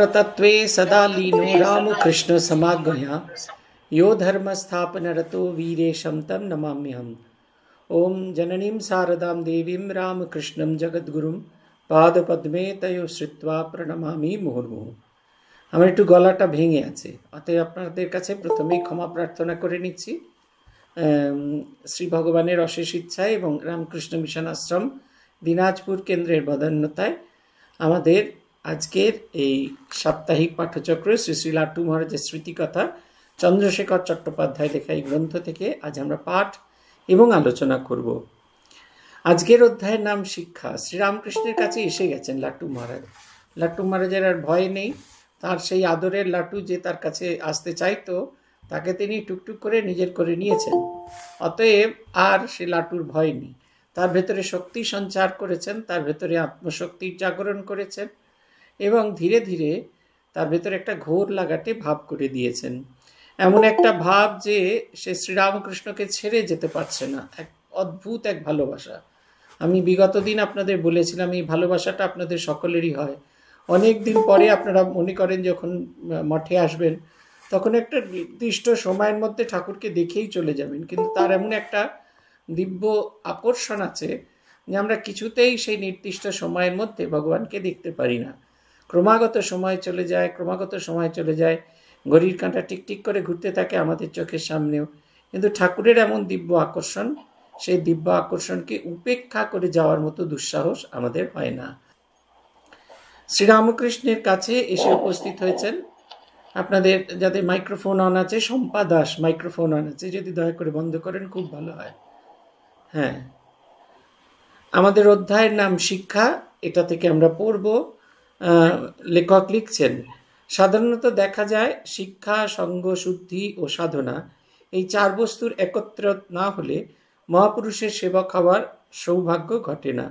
रतत्वे सदा लीने राम कृष्ण समागया यो धर्म स्थापन रतो वीरेषम तं नमाम्यहं ओम जननीं सारदां देवीं राम कृष्णं जगतगुरुं पादपद्मेतय श्रित्वा प्रणमामि मोहमो हम एकটু গলাটা ভিঙে আছে অতএব আপনাদের কাছে প্রথমেই ক্ষমা প্রার্থনা করে নিচ্ছি শ্রী ভগবানের অশেষ ইচ্ছা এবং রামকৃষ্ণ মিশন আশ্রম বিনাজপুর কেন্দ্রের বদন্নতায় আমাদের আজকের এই সাপ্তাহিক পাঠ্যচক্র শ্রী শ্রী লাট্টু মহারাজের স্মৃতিকথা চন্দ্রশেখর চট্টোপাধ্যায় লেখা এই গ্রন্থ থেকে আজ আমরা পাঠ এবং আলোচনা করব আজকের অধ্যায়ের নাম শিক্ষা শ্রীরামকৃষ্ণের কাছে এসে গেছেন লাট্টু মহারাজ লাট্টু মহারাজের আর ভয় নেই তার সেই আদরের লাটু যে তার কাছে আসতে চাইতো তাকে তিনি টুকটুক করে নিজের করে নিয়েছেন অতএব আর সে লাটুর ভয় নেই তার ভেতরে শক্তি সঞ্চার করেছেন তার ভেতরে আত্মশক্তির জাগরণ করেছেন এবং ধীরে ধীরে তার ভেতরে একটা ঘোর লাগাটে ভাব করে দিয়েছেন এমন একটা ভাব যে সে শ্রীরামকৃষ্ণকে ছেড়ে যেতে পারছে না এক অদ্ভুত এক ভালোবাসা আমি বিগত দিন আপনাদের বলেছিলাম এই ভালোবাসাটা আপনাদের সকলেরই হয় অনেক দিন পরে আপনারা মনে করেন যখন মঠে আসবেন তখন একটা নির্দিষ্ট সময়ের মধ্যে ঠাকুরকে দেখেই চলে যাবেন কিন্তু তার এমন একটা দিব্য আকর্ষণ আছে যে আমরা কিছুতেই সেই নির্দিষ্ট সময়ের মধ্যে ভগবানকে দেখতে পারি না ক্রমাগত সময় চলে যায় ক্রমাগত সময় চলে যায় ঘড়ির কাঁটা টিকটিক করে ঘুরতে থাকে আমাদের চোখের সামনেও কিন্তু ঠাকুরের এমন দিব্য আকর্ষণ সেই দিব্য আকর্ষণকে উপেক্ষা করে যাওয়ার মতো দুঃসাহস আমাদের হয় না শ্রীরামকৃষ্ণের কাছে এসে উপস্থিত হয়েছেন আপনাদের যাদের মাইক্রোফোন অন আছে শম্পা দাস মাইক্রোফোন অন আছে যদি দয়া করে বন্ধ করেন খুব ভালো হয় হ্যাঁ আমাদের অধ্যায়ের নাম শিক্ষা এটা থেকে আমরা পড়বো লেখক লিখছেন সাধারণত দেখা যায় শিক্ষা সঙ্গ শুদ্ধি ও সাধনা এই চার বস্তুর একত্র না হলে মহাপুরুষের সেবক হওয়ার সৌভাগ্য ঘটে না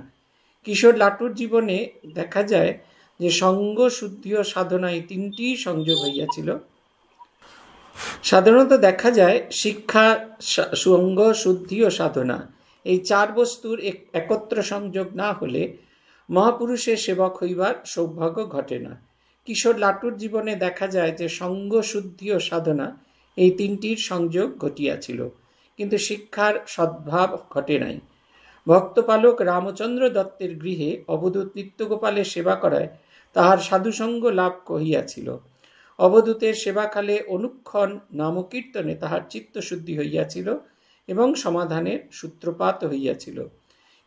কিশোর লাটুর জীবনে দেখা যায় যে সঙ্গ শুদ্ধি ও সাধনা এই তিনটি সংযোগ হইয়াছিল সাধারণত দেখা যায় শিক্ষা সঙ্গ শুদ্ধি ও সাধনা এই চার বস্তুর একত্র সংযোগ না হলে মহাপুরুষের সেবক হইবার সৌভাগ্য ঘটে না কিশোর লাটুর জীবনে দেখা যায় যে সঙ্গ শুদ্ধি ও সাধনা এই তিনটির সংযোগ ঘটিয়াছিল কিন্তু শিক্ষার সদ্ভাব ঘটে নাই ভক্তপালক রামচন্দ্র দত্তের গৃহে অবধূত নিত্যগোপালের সেবা করায় তাহার সাধুসঙ্গ লাভ কহিয়াছিল অবধূতের সেবাকালে অনুক্ষণ নামকীর্তনে তাহার চিত্তশুদ্ধি হইয়াছিল এবং সমাধানের সূত্রপাত হইয়াছিল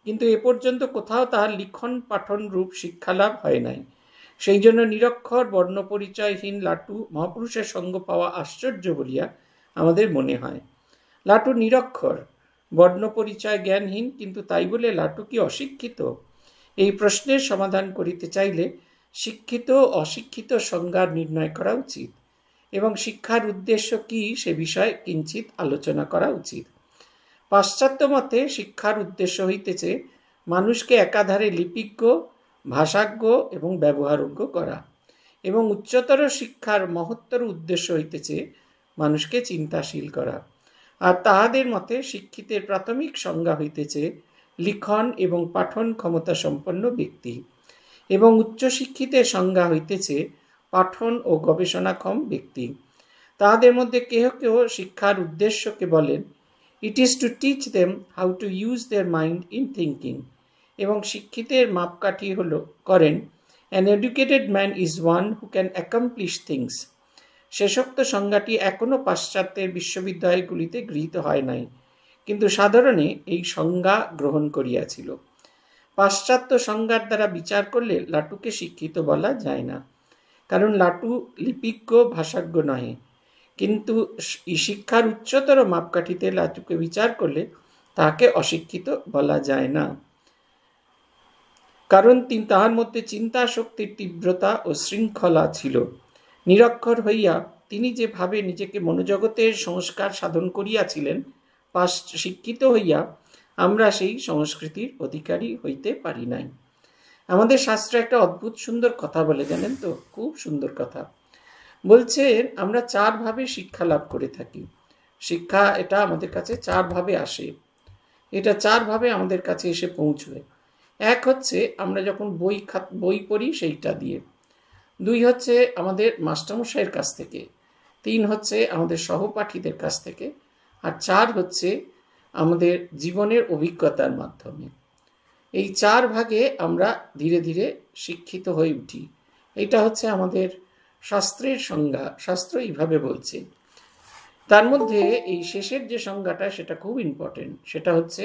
কিন্তু এ পর্যন্ত কোথাও তাহার লিখন পাঠন রূপ শিক্ষালাভ হয় নাই সেই জন্য নিরক্ষর বর্ণপরিচয়হীন লাটু মহাপুরুষের সঙ্গ পাওয়া আশ্চর্য বলিয়া আমাদের মনে হয় লাটু নিরক্ষর বর্ণপরিচয় জ্ঞানহীন কিন্তু তাই বলে লাটু কি অশিক্ষিত এই প্রশ্নের সমাধান করিতে চাইলে শিক্ষিত অশিক্ষিত সংজ্ঞা নির্ণয় করা উচিত এবং শিক্ষার উদ্দেশ্য কি সে বিষয়ে কিঞ্চিত আলোচনা করা উচিত পাশ্চাত্য মতে শিক্ষার উদ্দেশ্য হইতেছে মানুষকে একাধারে লিপিজ্ঞ ভাষাজ্ঞ এবং ব্যবহারজ্ঞ করা এবং উচ্চতর শিক্ষার মহত্তর উদ্দেশ্য হইতেছে মানুষকে চিন্তাশীল করা আর তাহাদের মতে শিক্ষিতের প্রাথমিক সংজ্ঞা হইতেছে লিখন এবং পাঠন ক্ষমতা সম্পন্ন ব্যক্তি এবং উচ্চশিক্ষিতের সংজ্ঞা হইতেছে পাঠন ও গবেষণাক্ষম ব্যক্তি তাহাদের মধ্যে কেহ কেহ শিক্ষার উদ্দেশ্যকে বলেন it is to teach them how to use their mind in thinking এবং শিক্ষিতের মাপকাঠি হল করেন an educated man is one who can accomplish things শেষোক্ত সংজ্ঞাটি এখনও পাশ্চাত্যের বিশ্ববিদ্যালয়গুলিতে গৃহীত হয় নাই কিন্তু সাধারণে এই সংজ্ঞা গ্রহণ করিয়াছিল পাশ্চাত্য সংজ্ঞার দ্বারা বিচার করলে লাটুকে শিক্ষিত বলা যায় না কারণ লাটু লিপিজ্ঞ ভাষাজ্ঞ নহে কিন্তু শিক্ষার উচ্চতর মাপকাঠিতে লাচুকে বিচার করলে তাকে অশিক্ষিত বলা যায় না কারণ তাহার মধ্যে চিন্তা শক্তির তীব্রতা ও শৃঙ্খলা ছিল নিরক্ষর হইয়া তিনি যেভাবে নিজেকে মনোজগতের সংস্কার সাধন করিয়াছিলেন পাশ শিক্ষিত হইয়া আমরা সেই সংস্কৃতির অধিকারী হইতে পারি নাই আমাদের শাস্ত্র একটা অদ্ভুত সুন্দর কথা বলে জানেন তো খুব সুন্দর কথা বলছেন আমরা চারভাবে শিক্ষা লাভ করে থাকি শিক্ষা এটা আমাদের কাছে চারভাবে আসে এটা চারভাবে আমাদের কাছে এসে পৌঁছবে এক হচ্ছে আমরা যখন বই বই পড়ি সেইটা দিয়ে দুই হচ্ছে আমাদের মাস্টারমশাইয়ের কাছ থেকে তিন হচ্ছে আমাদের সহপাঠীদের কাছ থেকে আর চার হচ্ছে আমাদের জীবনের অভিজ্ঞতার মাধ্যমে এই চার ভাগে আমরা ধীরে ধীরে শিক্ষিত হয়ে উঠি এটা হচ্ছে আমাদের শাস্ত্রের সংজ্ঞা শাস্ত্র এইভাবে বলছে তার মধ্যে এই শেষের যে সংজ্ঞাটা সেটা খুব ইম্পর্টেন্ট সেটা হচ্ছে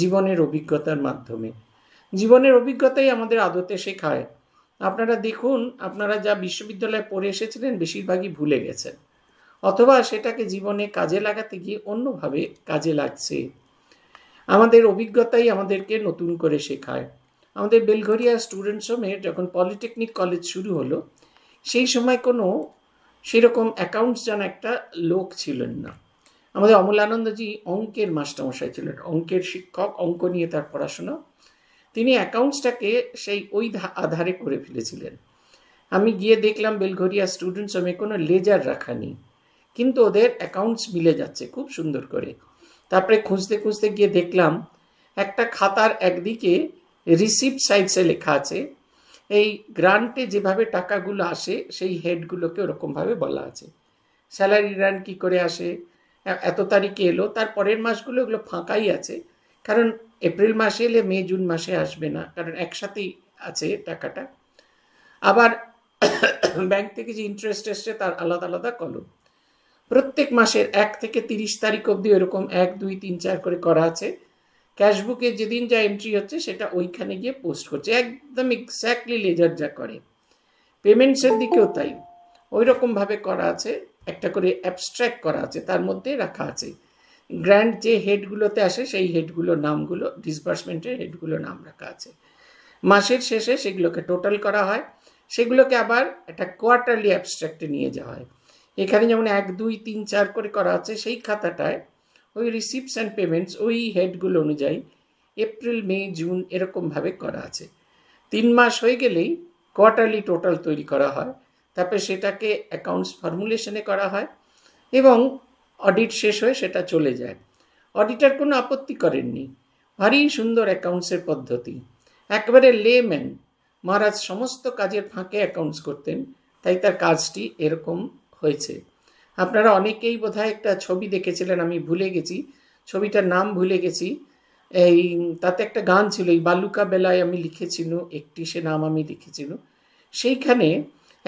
জীবনের অভিজ্ঞতার মাধ্যমে জীবনের অভিজ্ঞতাই আমাদের আদতে শেখায় আপনারা দেখুন আপনারা যা বিশ্ববিদ্যালয়ে পড়ে এসেছিলেন বেশিরভাগই ভুলে গেছেন অথবা সেটাকে জীবনে কাজে লাগাতে গিয়ে অন্যভাবে কাজে লাগছে আমাদের অভিজ্ঞতাই আমাদেরকে নতুন করে শেখায় আমাদের বেলঘরিয়া স্টুডেন্টস হোমে যখন পলিটেকনিক কলেজ শুরু হলো সেই সময় কোনো সেরকম অ্যাকাউন্টস যেন একটা লোক ছিলেন না আমাদের অমলানন্দজি অঙ্কের মাস্টারমশাই ছিলেন অঙ্কের শিক্ষক অঙ্ক নিয়ে তার পড়াশোনা তিনি অ্যাকাউন্টসটাকে সেই ওই আধারে করে ফেলেছিলেন আমি গিয়ে দেখলাম বেলঘরিয়া স্টুডেন্টস আমি কোনো লেজার রাখা নেই কিন্তু ওদের অ্যাকাউন্টস মিলে যাচ্ছে খুব সুন্দর করে তারপরে খুঁজতে খুঁজতে গিয়ে দেখলাম একটা খাতার একদিকে রিসিপ্ট সাইডসে লেখা আছে এই গ্রান্টে যেভাবে টাকাগুলো আসে সেই হেডগুলোকে ওরকমভাবে বলা আছে স্যালারি রান কি করে আসে এত তারিখে এলো তার পরের মাসগুলো এগুলো ফাঁকাই আছে কারণ এপ্রিল মাসে এলে মে জুন মাসে আসবে না কারণ একসাথেই আছে টাকাটা আবার ব্যাংক থেকে যে ইন্টারেস্ট এসছে তার আলাদা আলাদা কলম প্রত্যেক মাসের এক থেকে তিরিশ তারিখ অবধি ওরকম এক দুই তিন চার করে করা আছে ক্যাশবুকে যেদিন যা এন্ট্রি হচ্ছে সেটা ওইখানে গিয়ে পোস্ট করছে একদম এক্স্যাক্টলি লেজার যা করে পেমেন্টসের দিকেও তাই ওই রকমভাবে করা আছে একটা করে অ্যাবস্ট্র্যাক্ট করা আছে তার মধ্যে রাখা আছে গ্র্যান্ড যে হেডগুলোতে আসে সেই হেডগুলোর নামগুলো ডিসবার্সমেন্টের হেডগুলোর নাম রাখা আছে মাসের শেষে সেগুলোকে টোটাল করা হয় সেগুলোকে আবার একটা কোয়ার্টারলি অ্যাবস্ট্র্যাক্টে নিয়ে যাওয়া হয় এখানে যেমন এক দুই তিন চার করে করা আছে সেই খাতাটায় ওই রিসিপ্টস অ্যান্ড পেমেন্টস ওই হেডগুলো অনুযায়ী এপ্রিল মে জুন এরকমভাবে করা আছে তিন মাস হয়ে গেলেই কোয়ার্টারলি টোটাল তৈরি করা হয় তারপরে সেটাকে অ্যাকাউন্টস ফর্মুলেশনে করা হয় এবং অডিট শেষ হয়ে সেটা চলে যায় অডিটার কোনো আপত্তি করেননি ভারী সুন্দর অ্যাকাউন্টসের পদ্ধতি লে লেম্যান মহারাজ সমস্ত কাজের ফাঁকে অ্যাকাউন্টস করতেন তাই তার কাজটি এরকম হয়েছে আপনারা অনেকেই বোধহয় একটা ছবি দেখেছিলেন আমি ভুলে গেছি ছবিটার নাম ভুলে গেছি এই তাতে একটা গান ছিল এই বালুকা বেলায় আমি লিখেছিল একটি সে নাম আমি লিখেছিল সেইখানে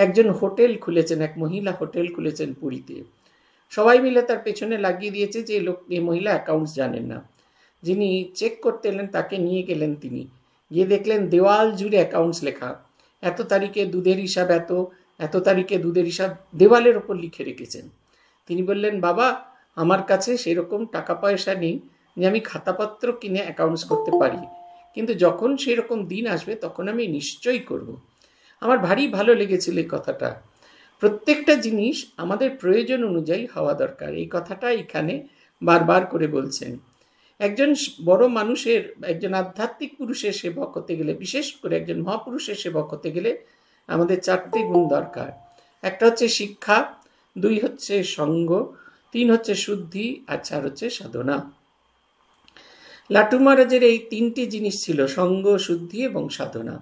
একজন হোটেল খুলেছেন এক মহিলা হোটেল খুলেছেন পুরীতে সবাই মিলে তার পেছনে লাগিয়ে দিয়েছে যে লোক এই মহিলা অ্যাকাউন্টস জানেন না যিনি চেক করতে এলেন তাকে নিয়ে গেলেন তিনি গিয়ে দেখলেন দেওয়াল জুড়ে অ্যাকাউন্টস লেখা এত তারিখে দুধের হিসাব এত এত তারিখে দুধের হিসাব দেওয়ালের ওপর লিখে রেখেছেন তিনি বললেন বাবা আমার কাছে সেরকম টাকা পয়সা নেই যে আমি খাতাপত্র কিনে অ্যাকাউন্টস করতে পারি কিন্তু যখন সেরকম দিন আসবে তখন আমি নিশ্চয়ই করব। আমার ভারী ভালো লেগেছিল এই কথাটা প্রত্যেকটা জিনিস আমাদের প্রয়োজন অনুযায়ী হওয়া দরকার এই কথাটা এখানে বারবার করে বলছেন একজন বড় মানুষের একজন আধ্যাত্মিক পুরুষের সেবক হতে গেলে বিশেষ করে একজন মহাপুরুষের সেবক হতে গেলে আমাদের চারটি গুণ দরকার একটা হচ্ছে শিক্ষা দুই হচ্ছে সঙ্গ তিন হচ্ছে শুদ্ধি আর চার হচ্ছে সাধনা লাটু মহারাজের এই তিনটি জিনিস ছিল সঙ্গ শুদ্ধি এবং সাধনা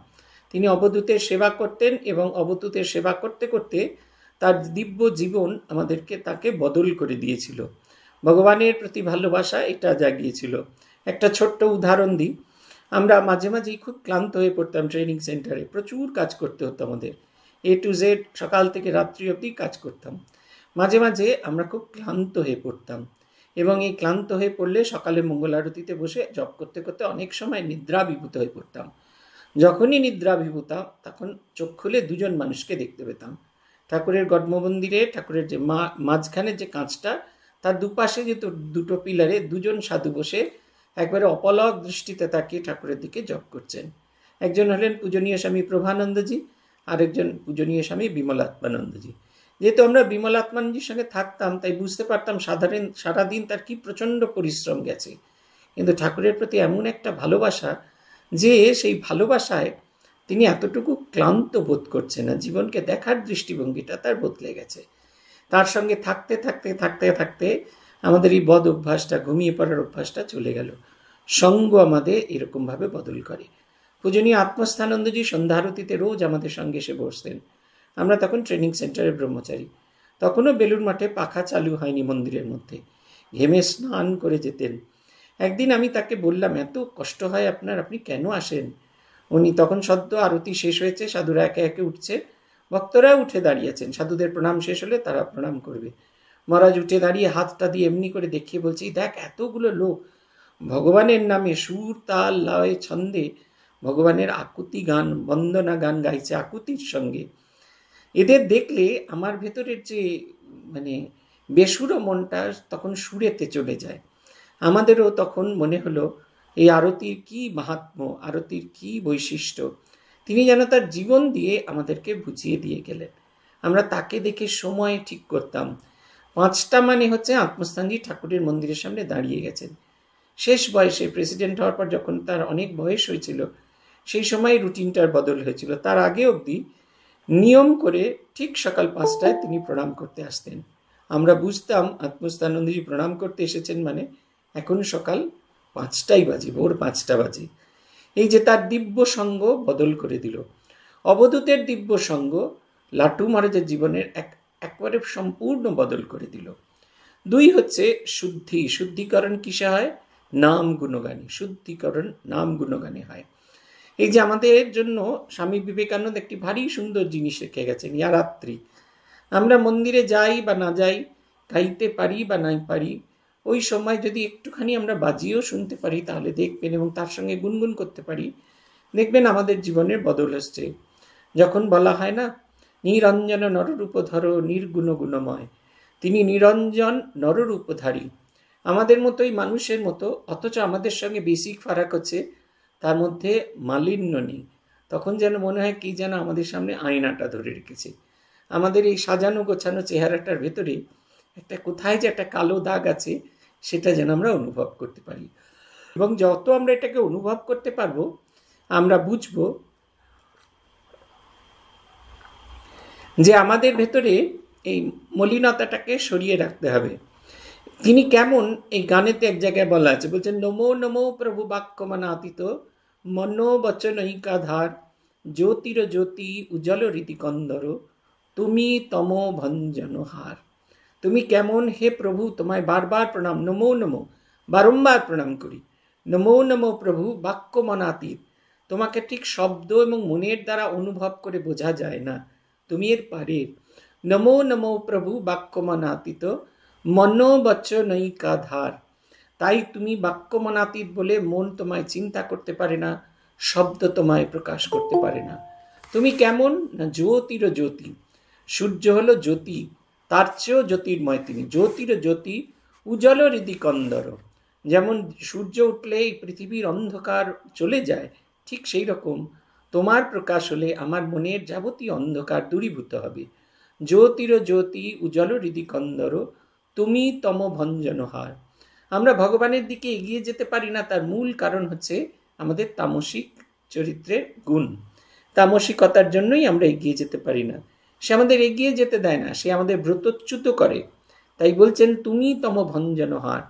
তিনি অবদূতের সেবা করতেন এবং অবদূতের সেবা করতে করতে তার দিব্য জীবন আমাদেরকে তাকে বদল করে দিয়েছিল ভগবানের প্রতি ভালোবাসা এটা জাগিয়েছিল একটা ছোট্ট উদাহরণ দিই আমরা মাঝে মাঝেই খুব ক্লান্ত হয়ে পড়তাম ট্রেনিং সেন্টারে প্রচুর কাজ করতে হতো আমাদের এ টু জেড সকাল থেকে রাত্রি অবধি কাজ করতাম মাঝে মাঝে আমরা খুব ক্লান্ত হয়ে পড়তাম এবং এই ক্লান্ত হয়ে পড়লে সকালে মঙ্গল আরতিতে বসে জব করতে করতে অনেক সময় বিভূত হয়ে পড়তাম যখনই নিদ্রাভিভূতাম তখন চোখ খুলে দুজন মানুষকে দেখতে পেতাম ঠাকুরের গর্ভমন্দিরে ঠাকুরের যে মা মাঝখানের যে কাঁচটা তার দুপাশে যেত দুটো পিলারে দুজন সাধু বসে একবারে অপলক দৃষ্টিতে তাকিয়ে ঠাকুরের দিকে জপ করছেন একজন হলেন পূজনীয় স্বামী প্রভানন্দজি আরেকজন পূজনীয় স্বামী বিমলাত্মানন্দজি যেহেতু আমরা বিমলাত্মানজির সঙ্গে থাকতাম তাই বুঝতে পারতাম সাধারণ সারাদিন তার কি প্রচণ্ড পরিশ্রম গেছে কিন্তু ঠাকুরের প্রতি এমন একটা ভালোবাসা যে সেই ভালোবাসায় তিনি এতটুকু ক্লান্ত বোধ করছে না জীবনকে দেখার দৃষ্টিভঙ্গিটা তার বদলে গেছে তার সঙ্গে থাকতে থাকতে থাকতে থাকতে আমাদের এই বদ অভ্যাসটা ঘুমিয়ে পড়ার অভ্যাসটা চলে গেল সঙ্গ আমাদের এরকমভাবে বদল করে পূজনীয় আত্মস্থানন্দজি সন্ধ্যারতিতে রোজ আমাদের সঙ্গে এসে বসতেন আমরা তখন ট্রেনিং সেন্টারে ব্রহ্মচারী তখনও বেলুর মাঠে পাখা চালু হয়নি মন্দিরের মধ্যে ঘেমে স্নান করে যেতেন একদিন আমি তাকে বললাম এত কষ্ট হয় আপনার আপনি কেন আসেন উনি তখন সদ্য আরতি শেষ হয়েছে সাধুরা একে একে উঠছে ভক্তরা উঠে দাঁড়িয়েছেন সাধুদের প্রণাম শেষ হলে তারা প্রণাম করবে মহারাজ উঠে দাঁড়িয়ে হাতটা দিয়ে এমনি করে দেখিয়ে বলছি দেখ এতগুলো লোক ভগবানের নামে সুর তাল লয় ছন্দে ভগবানের আকুতি গান বন্দনা গান গাইছে আকুতির সঙ্গে এদের দেখলে আমার ভেতরের যে মানে বেসুরো মনটা তখন সুরেতে চলে যায় আমাদেরও তখন মনে হলো এই আরতির কি মাহাত্ম আরতির কি বৈশিষ্ট্য তিনি যেন তার জীবন দিয়ে আমাদেরকে বুঝিয়ে দিয়ে গেলেন আমরা তাকে দেখে সময় ঠিক করতাম পাঁচটা মানে হচ্ছে আত্মস্থানজি ঠাকুরের মন্দিরের সামনে দাঁড়িয়ে গেছেন শেষ বয়সে প্রেসিডেন্ট হওয়ার পর যখন তার অনেক বয়স হয়েছিল সেই সময় রুটিনটার বদল হয়েছিল তার আগে অবধি নিয়ম করে ঠিক সকাল পাঁচটায় তিনি প্রণাম করতে আসতেন আমরা বুঝতাম আত্মস্থানন্দজি প্রণাম করতে এসেছেন মানে এখন সকাল পাঁচটাই বাজে ভোর পাঁচটা বাজে এই যে তার দিব্য সঙ্গ বদল করে দিল অবদূতের দিব্য সঙ্গ লাটু মহারাজের জীবনের এক একবারে সম্পূর্ণ বদল করে দিল দুই হচ্ছে শুদ্ধি শুদ্ধিকরণ কিসে হয় নাম গুণগানে শুদ্ধিকরণ নাম গুণগানে হয় এই যে আমাদের জন্য স্বামী বিবেকানন্দ একটি ভারী সুন্দর জিনিস রেখে গেছেন ইয়ারাত্রি আমরা মন্দিরে যাই বা না যাই গাইতে পারি বা নাই পারি ওই সময় যদি একটুখানি আমরা বাজিয়েও শুনতে পারি তাহলে দেখবেন এবং তার সঙ্গে গুনগুন করতে পারি দেখবেন আমাদের জীবনের বদল আসছে যখন বলা হয় না নিরঞ্জন নররূপধর নির্গুণ গুণময় তিনি নিরঞ্জন নররূপধারী আমাদের মতোই মানুষের মতো অথচ আমাদের সঙ্গে বেসিক ফারাক হচ্ছে তার মধ্যে মালিন্য নেই তখন যেন মনে হয় কি যেন আমাদের সামনে আয়নাটা ধরে রেখেছে আমাদের এই সাজানো গোছানো চেহারাটার ভেতরে একটা কোথায় যে একটা কালো দাগ আছে সেটা যেন আমরা অনুভব করতে পারি এবং যত আমরা এটাকে অনুভব করতে পারবো আমরা বুঝবো যে আমাদের ভেতরে এই মলিনতাটাকে সরিয়ে রাখতে হবে তিনি কেমন এই গানেতে এক জায়গায় বলা আছে বলছেন নমো নমো প্রভু বাক্যমানাতীত মনোবচনৈকাধার জ্যোতির জ্যোতি উজ্জ্বল রীতিকন্দর তুমি তম ভঞ্জনহার তুমি কেমন হে প্রভু তোমায় বারবার প্রণাম নমো নমো বারম্বার প্রণাম করি নমো নমো প্রভু মনাতীত তোমাকে ঠিক শব্দ এবং মনের দ্বারা অনুভব করে বোঝা যায় না তুমি এর পারে নমো নমো প্রভু বাক্যমনাতীত মনোবচ্চ ধার তাই তুমি মনাতীত বলে মন তোমায় চিন্তা করতে পারে না শব্দ তোমায় প্রকাশ করতে পারে না তুমি কেমন না জ্যোতির জ্যোতি সূর্য হলো জ্যোতি তার চেয়েও জ্যোতির্ময় তিনি জ্যোতির জ্যোতি উজ্জ্বল হৃদিকন্দর যেমন সূর্য উঠলে এই পৃথিবীর অন্ধকার চলে যায় ঠিক সেই রকম তোমার প্রকাশ হলে আমার মনের যাবতীয় অন্ধকার দূরীভূত হবে জ্যোতির জ্যোতি উজ্জ্বল হৃদিকন্দর তুমি তম ভঞ্জনহার আমরা ভগবানের দিকে এগিয়ে যেতে পারি না তার মূল কারণ হচ্ছে আমাদের তামসিক চরিত্রের গুণ তামসিকতার জন্যই আমরা এগিয়ে যেতে পারি না সে আমাদের এগিয়ে যেতে দেয় না সে আমাদের ব্রতচ্যুত করে তাই বলছেন তুমি তম ভঞ্জনহার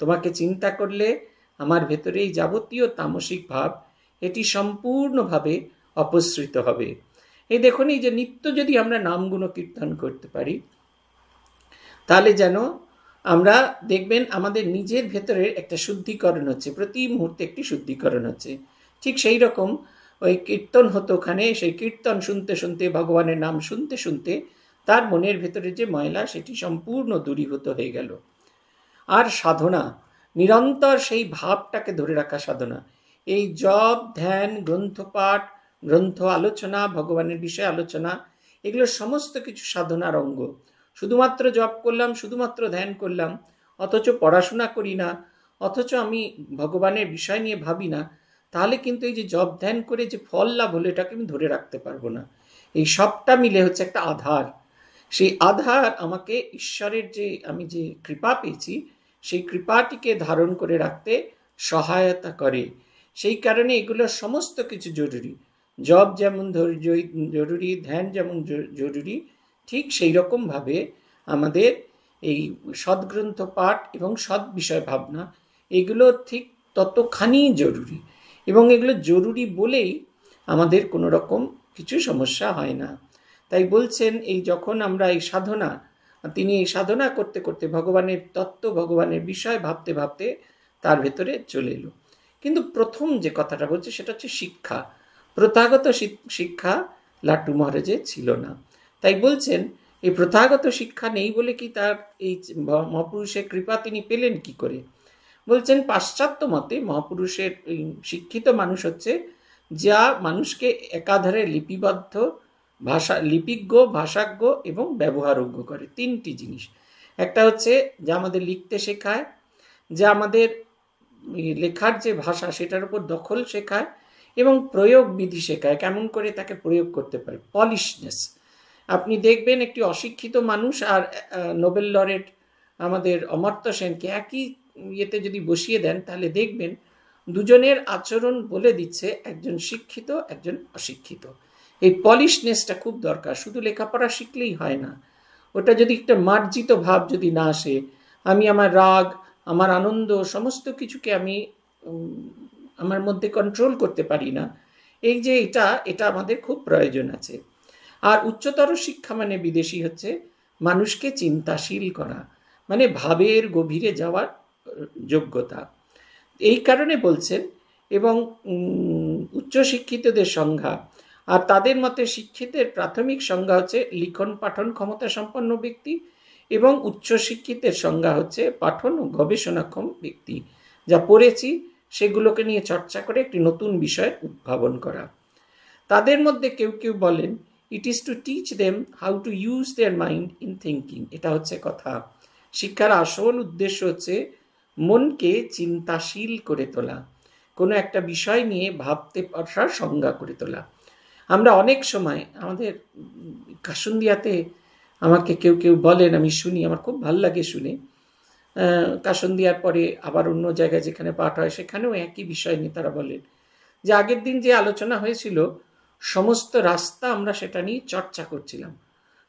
তোমাকে চিন্তা করলে আমার ভেতরে এই যাবতীয় তামসিক ভাব এটি সম্পূর্ণভাবে অপসৃত হবে এই দেখুন এই যে নিত্য যদি আমরা নামগুলো কীর্তন করতে পারি তাহলে যেন আমরা দেখবেন আমাদের নিজের ভেতরের একটা শুদ্ধিকরণ হচ্ছে প্রতি মুহূর্তে একটি শুদ্ধিকরণ হচ্ছে ঠিক সেই রকম ওই কীর্তন হতো ওখানে সেই কীর্তন শুনতে শুনতে ভগবানের নাম শুনতে শুনতে তার মনের ভেতরে যে ময়লা সেটি সম্পূর্ণ দূরীভূত হয়ে গেল আর সাধনা নিরন্তর সেই ভাবটাকে ধরে রাখা সাধনা এই জপ ধ্যান গ্রন্থপাঠ গ্রন্থ আলোচনা ভগবানের বিষয়ে আলোচনা এগুলো সমস্ত কিছু সাধনার অঙ্গ শুধুমাত্র জপ করলাম শুধুমাত্র ধ্যান করলাম অথচ পড়াশোনা করি না অথচ আমি ভগবানের বিষয় নিয়ে ভাবি না তাহলে কিন্তু এই যে জব ধ্যান করে যে ফল লাভ হলো এটাকে আমি ধরে রাখতে পারবো না এই সবটা মিলে হচ্ছে একটা আধার সেই আধার আমাকে ঈশ্বরের যে আমি যে কৃপা পেয়েছি সেই কৃপাটিকে ধারণ করে রাখতে সহায়তা করে সেই কারণে এগুলো সমস্ত কিছু জরুরি জব যেমন জরুরি ধ্যান যেমন জরুরি ঠিক সেই রকমভাবে আমাদের এই সদগ্রন্থ পাঠ এবং সৎ বিষয় ভাবনা এগুলো ঠিক ততখানি জরুরি এবং এগুলো জরুরি বলেই আমাদের কোনো রকম কিছু সমস্যা হয় না তাই বলছেন এই যখন আমরা এই সাধনা তিনি এই সাধনা করতে করতে ভগবানের তত্ত্ব ভগবানের বিষয় ভাবতে ভাবতে তার ভেতরে চলে এলো কিন্তু প্রথম যে কথাটা বলছে সেটা হচ্ছে শিক্ষা প্রথাগত শিক্ষা লাটু মহারাজের ছিল না তাই বলছেন এই প্রথাগত শিক্ষা নেই বলে কি তার এই মহাপুরুষের কৃপা তিনি পেলেন কি করে বলছেন পাশ্চাত্য মতে মহাপুরুষের শিক্ষিত মানুষ হচ্ছে যা মানুষকে একাধারে লিপিবদ্ধ ভাষা লিপিজ্ঞ ভাষাজ্ঞ এবং ব্যবহারজ্ঞ করে তিনটি জিনিস একটা হচ্ছে যা আমাদের লিখতে শেখায় যা আমাদের লেখার যে ভাষা সেটার উপর দখল শেখায় এবং প্রয়োগ বিধি শেখায় কেমন করে তাকে প্রয়োগ করতে পারে পলিশনেস আপনি দেখবেন একটি অশিক্ষিত মানুষ আর নোবেল লরেট আমাদের অমর্ত্য সেনকে একই ইয়েতে যদি বসিয়ে দেন তাহলে দেখবেন দুজনের আচরণ বলে দিচ্ছে একজন শিক্ষিত একজন অশিক্ষিত এই পলিশনেসটা খুব দরকার শুধু লেখাপড়া শিখলেই হয় না ওটা যদি একটা মার্জিত ভাব যদি না আসে আমি আমার রাগ আমার আনন্দ সমস্ত কিছুকে আমি আমার মধ্যে কন্ট্রোল করতে পারি না এই যে এটা এটা আমাদের খুব প্রয়োজন আছে আর উচ্চতর শিক্ষা মানে বিদেশি হচ্ছে মানুষকে চিন্তাশীল করা মানে ভাবের গভীরে যাওয়ার যোগ্যতা এই কারণে বলছেন এবং উচ্চশিক্ষিতদের সংজ্ঞা আর তাদের মতে শিক্ষিতের প্রাথমিক সংজ্ঞা হচ্ছে লিখন পাঠন ক্ষমতা সম্পন্ন ব্যক্তি এবং উচ্চশিক্ষিতের সংজ্ঞা হচ্ছে পাঠন ও গবেষণাক্ষম ব্যক্তি যা পড়েছি সেগুলোকে নিয়ে চর্চা করে একটি নতুন বিষয় উদ্ভাবন করা তাদের মধ্যে কেউ কেউ বলেন it is to teach them how to use their mind in thinking এটা হচ্ছে কথা শিক্ষার আসল উদ্দেশ্য হচ্ছে মনকে চিন্তাশীল করে তোলা কোনো একটা বিষয় নিয়ে ভাবতে পারার সংজ্ঞা করে তোলা আমরা অনেক সময় আমাদের কাসুন্দিয়াতে আমাকে কেউ কেউ বলেন আমি শুনি আমার খুব ভাল লাগে শুনে দেওয়ার পরে আবার অন্য জায়গায় যেখানে পাঠ হয় সেখানেও একই বিষয় নিয়ে তারা বলেন যে আগের দিন যে আলোচনা হয়েছিল সমস্ত রাস্তা আমরা সেটা নিয়ে চর্চা করছিলাম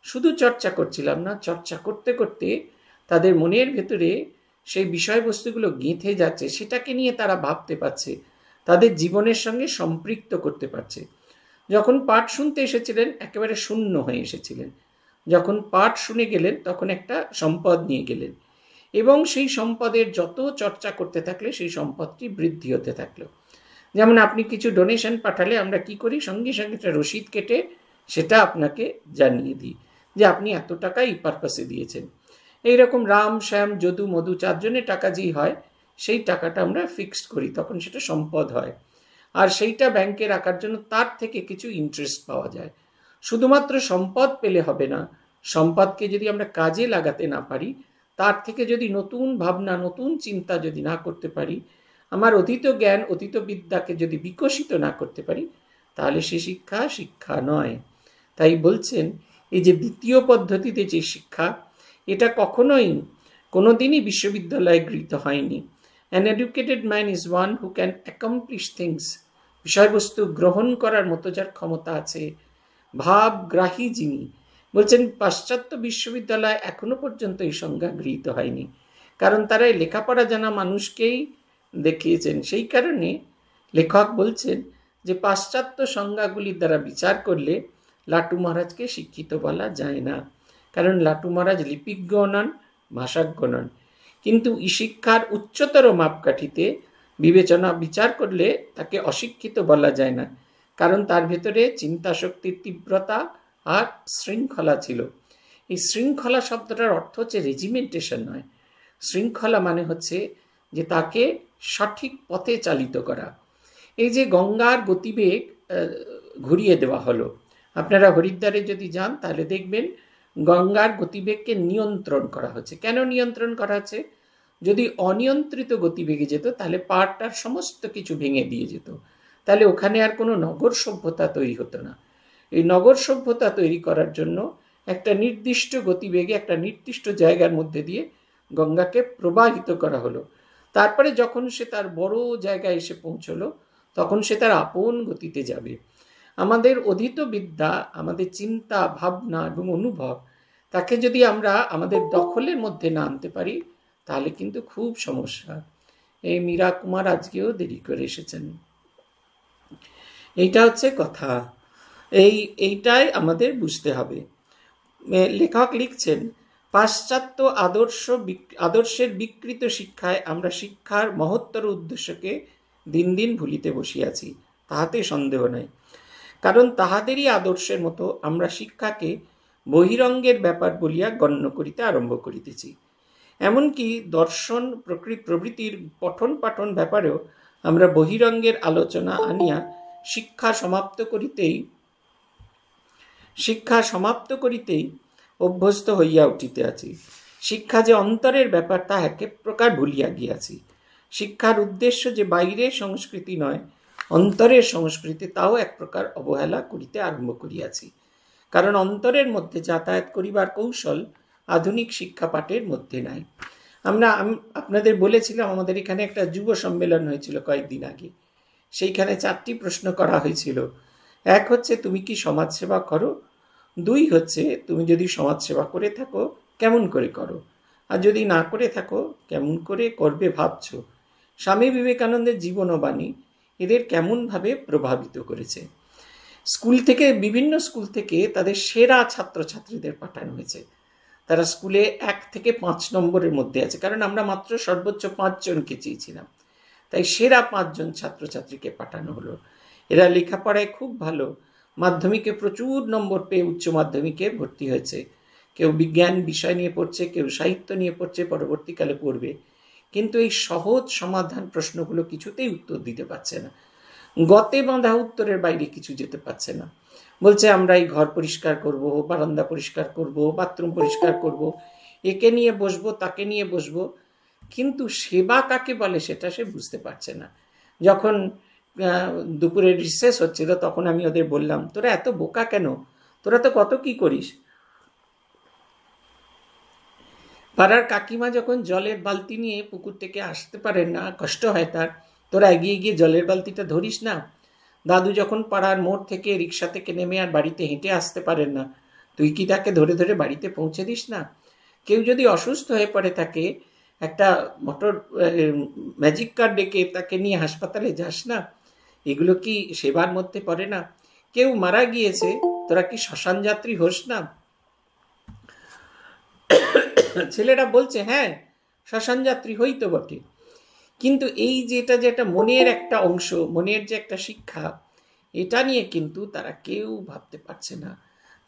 শুধু চর্চা করছিলাম না চর্চা করতে করতে তাদের মনের ভেতরে সেই বিষয়বস্তুগুলো গেঁথে যাচ্ছে সেটাকে নিয়ে তারা ভাবতে পারছে তাদের জীবনের সঙ্গে সম্পৃক্ত করতে পারছে যখন পাঠ শুনতে এসেছিলেন একেবারে শূন্য হয়ে এসেছিলেন যখন পাঠ শুনে গেলেন তখন একটা সম্পদ নিয়ে গেলেন এবং সেই সম্পদের যত চর্চা করতে থাকলে সেই সম্পদটি বৃদ্ধি হতে থাকলো যেমন আপনি কিছু ডোনেশন পাঠালে আমরা কি করি সঙ্গে সঙ্গে একটা রসিদ কেটে সেটা আপনাকে জানিয়ে দিই যে আপনি এত টাকা এই পারপাসে দিয়েছেন এইরকম রাম শ্যাম যদু মধু চারজনের টাকা যেই হয় সেই টাকাটা আমরা ফিক্সড করি তখন সেটা সম্পদ হয় আর সেইটা ব্যাংকে রাখার জন্য তার থেকে কিছু ইন্টারেস্ট পাওয়া যায় শুধুমাত্র সম্পদ পেলে হবে না সম্পাদকে যদি আমরা কাজে লাগাতে না পারি তার থেকে যদি নতুন ভাবনা নতুন চিন্তা যদি না করতে পারি আমার অতীত জ্ঞান অতীত বিদ্যাকে যদি বিকশিত না করতে পারি তাহলে সে শিক্ষা শিক্ষা নয় তাই বলছেন এই যে দ্বিতীয় পদ্ধতিতে যে শিক্ষা এটা কখনোই কোনো দিনই বিশ্ববিদ্যালয়ে গৃহীত হয়নি an educated man is one who can accomplish things বিষয়বস্তু গ্রহণ করার মতো যার ক্ষমতা আছে ভাবগ্রাহী যিনি বলছেন পাশ্চাত্য বিশ্ববিদ্যালয় এখনো পর্যন্ত এই সংজ্ঞা গৃহীত হয়নি কারণ তারা লেখাপড়া জানা মানুষকেই দেখিয়েছেন সেই কারণে লেখক বলছেন যে পাশ্চাত্য সংজ্ঞাগুলির দ্বারা বিচার করলে লাটু মহারাজকে শিক্ষিত বলা যায় না কারণ লাটু মহারাজ লিপিজ্ঞ নন ভাষাজ্ঞ নন কিন্তু শিক্ষার উচ্চতর মাপকাঠিতে বিবেচনা বিচার করলে তাকে অশিক্ষিত বলা যায় না কারণ তার ভেতরে চিন্তাশক্তির তীব্রতা আর শৃঙ্খলা ছিল এই শৃঙ্খলা শব্দটার অর্থ হচ্ছে রেজিমেন্টেশন নয় শৃঙ্খলা মানে হচ্ছে যে তাকে সঠিক পথে চালিত করা এই যে গঙ্গার গতিবেগ ঘুরিয়ে দেওয়া হলো আপনারা হরিদ্বারে যদি যান তাহলে দেখবেন গঙ্গার গতিবেগকে নিয়ন্ত্রণ করা হচ্ছে কেন নিয়ন্ত্রণ করা হচ্ছে যদি অনিয়ন্ত্রিত গতিবেগে যেত তাহলে পাহাড়টার সমস্ত কিছু ভেঙে দিয়ে যেত তাহলে ওখানে আর কোনো নগর সভ্যতা তৈরি হতো না এই নগর সভ্যতা তৈরি করার জন্য একটা নির্দিষ্ট গতিবেগে একটা নির্দিষ্ট জায়গার মধ্যে দিয়ে গঙ্গাকে প্রবাহিত করা হলো তারপরে যখন সে তার বড় জায়গায় এসে পৌঁছলো তখন সে তার আপন গতিতে যাবে আমাদের অধীত বিদ্যা আমাদের চিন্তা ভাবনা এবং অনুভব তাকে যদি আমরা আমাদের দখলের মধ্যে না আনতে পারি তাহলে কিন্তু খুব সমস্যা এই মীরা কুমার আজকেও দেরি করে এসেছেন এইটা হচ্ছে কথা এই এইটাই আমাদের বুঝতে হবে লেখক লিখছেন পাশ্চাত্য আদর্শ আদর্শের বিকৃত শিক্ষায় আমরা শিক্ষার মহত্তর উদ্দেশ্যকে দিন দিন ভুলিতে বসিয়াছি তাহাতে সন্দেহ নাই কারণ তাহাদেরই আদর্শের মতো আমরা শিক্ষাকে বহিরঙ্গের ব্যাপার বলিয়া গণ্য করিতে আরম্ভ করিতেছি এমনকি দর্শন প্রকৃতি প্রভৃতির পঠন পাঠন ব্যাপারেও আমরা বহিরঙ্গের আলোচনা আনিয়া শিক্ষা সমাপ্ত করিতেই শিক্ষা সমাপ্ত করিতেই অভ্যস্ত হইয়া উঠিতে আছি শিক্ষা যে অন্তরের ব্যাপার তা একে প্রকার ভুলিয়া গিয়াছি শিক্ষার উদ্দেশ্য যে বাইরে সংস্কৃতি নয় অন্তরের সংস্কৃতি তাও এক প্রকার অবহেলা করিতে আরম্ভ করিয়াছি কারণ অন্তরের মধ্যে যাতায়াত করিবার কৌশল আধুনিক শিক্ষা পাঠের মধ্যে নাই আমরা আপনাদের বলেছিলাম আমাদের এখানে একটা যুব সম্মেলন হয়েছিল কয়েকদিন আগে সেইখানে চারটি প্রশ্ন করা হয়েছিল এক হচ্ছে তুমি কি সমাজসেবা করো দুই হচ্ছে তুমি যদি সমাজসেবা করে থাকো কেমন করে করো আর যদি না করে থাকো কেমন করে করবে ভাবছ স্বামী বিবেকানন্দের জীবন ও বাণী এদের কেমনভাবে প্রভাবিত করেছে স্কুল থেকে বিভিন্ন স্কুল থেকে তাদের সেরা ছাত্রছাত্রীদের পাঠানো হয়েছে তারা স্কুলে এক থেকে পাঁচ নম্বরের মধ্যে আছে কারণ আমরা মাত্র সর্বোচ্চ পাঁচজনকে চেয়েছিলাম তাই সেরা পাঁচজন ছাত্রছাত্রীকে পাঠানো হলো এরা লেখাপড়ায় খুব ভালো মাধ্যমিকে প্রচুর নম্বর পেয়ে উচ্চ মাধ্যমিকে ভর্তি হয়েছে কেউ বিজ্ঞান বিষয় নিয়ে পড়ছে কেউ সাহিত্য নিয়ে পড়ছে পরবর্তীকালে পড়বে কিন্তু এই সহজ সমাধান প্রশ্নগুলো কিছুতেই উত্তর দিতে পারছে না গতে বাঁধা উত্তরের বাইরে কিছু যেতে পারছে না বলছে আমরা এই ঘর পরিষ্কার করব বারান্দা পরিষ্কার করব বাথরুম পরিষ্কার করব একে নিয়ে বসবো তাকে নিয়ে বসবো কিন্তু সেবা কাকে বলে সেটা সে বুঝতে পারছে না যখন দুপুরে রিসেস হচ্ছিল তখন আমি ওদের বললাম তোরা এত বোকা কেন তোরা তো কত কি করিস পাড়ার কাকিমা যখন জলের বালতি নিয়ে পুকুর থেকে আসতে পারে না কষ্ট হয় তার তোরা এগিয়ে গিয়ে জলের বালতিটা ধরিস না দাদু যখন পাড়ার মোড় থেকে রিক্সা থেকে নেমে আর বাড়িতে হেঁটে আসতে পারেন না তুই কি তাকে ধরে ধরে বাড়িতে পৌঁছে দিস না কেউ যদি অসুস্থ হয়ে পড়ে তাকে একটা মোটর ম্যাজিক কার ডেকে তাকে নিয়ে হাসপাতালে যাস না এগুলো কি সেবার মধ্যে পড়ে না কেউ মারা গিয়েছে তোরা কি শ্মশান যাত্রী হোস না ছেলেরা বলছে হ্যাঁ শ্মশান যাত্রী হই তো বটে কিন্তু এই যেটা যে একটা মনের একটা অংশ মনের যে একটা শিক্ষা এটা নিয়ে কিন্তু তারা কেউ ভাবতে পারছে না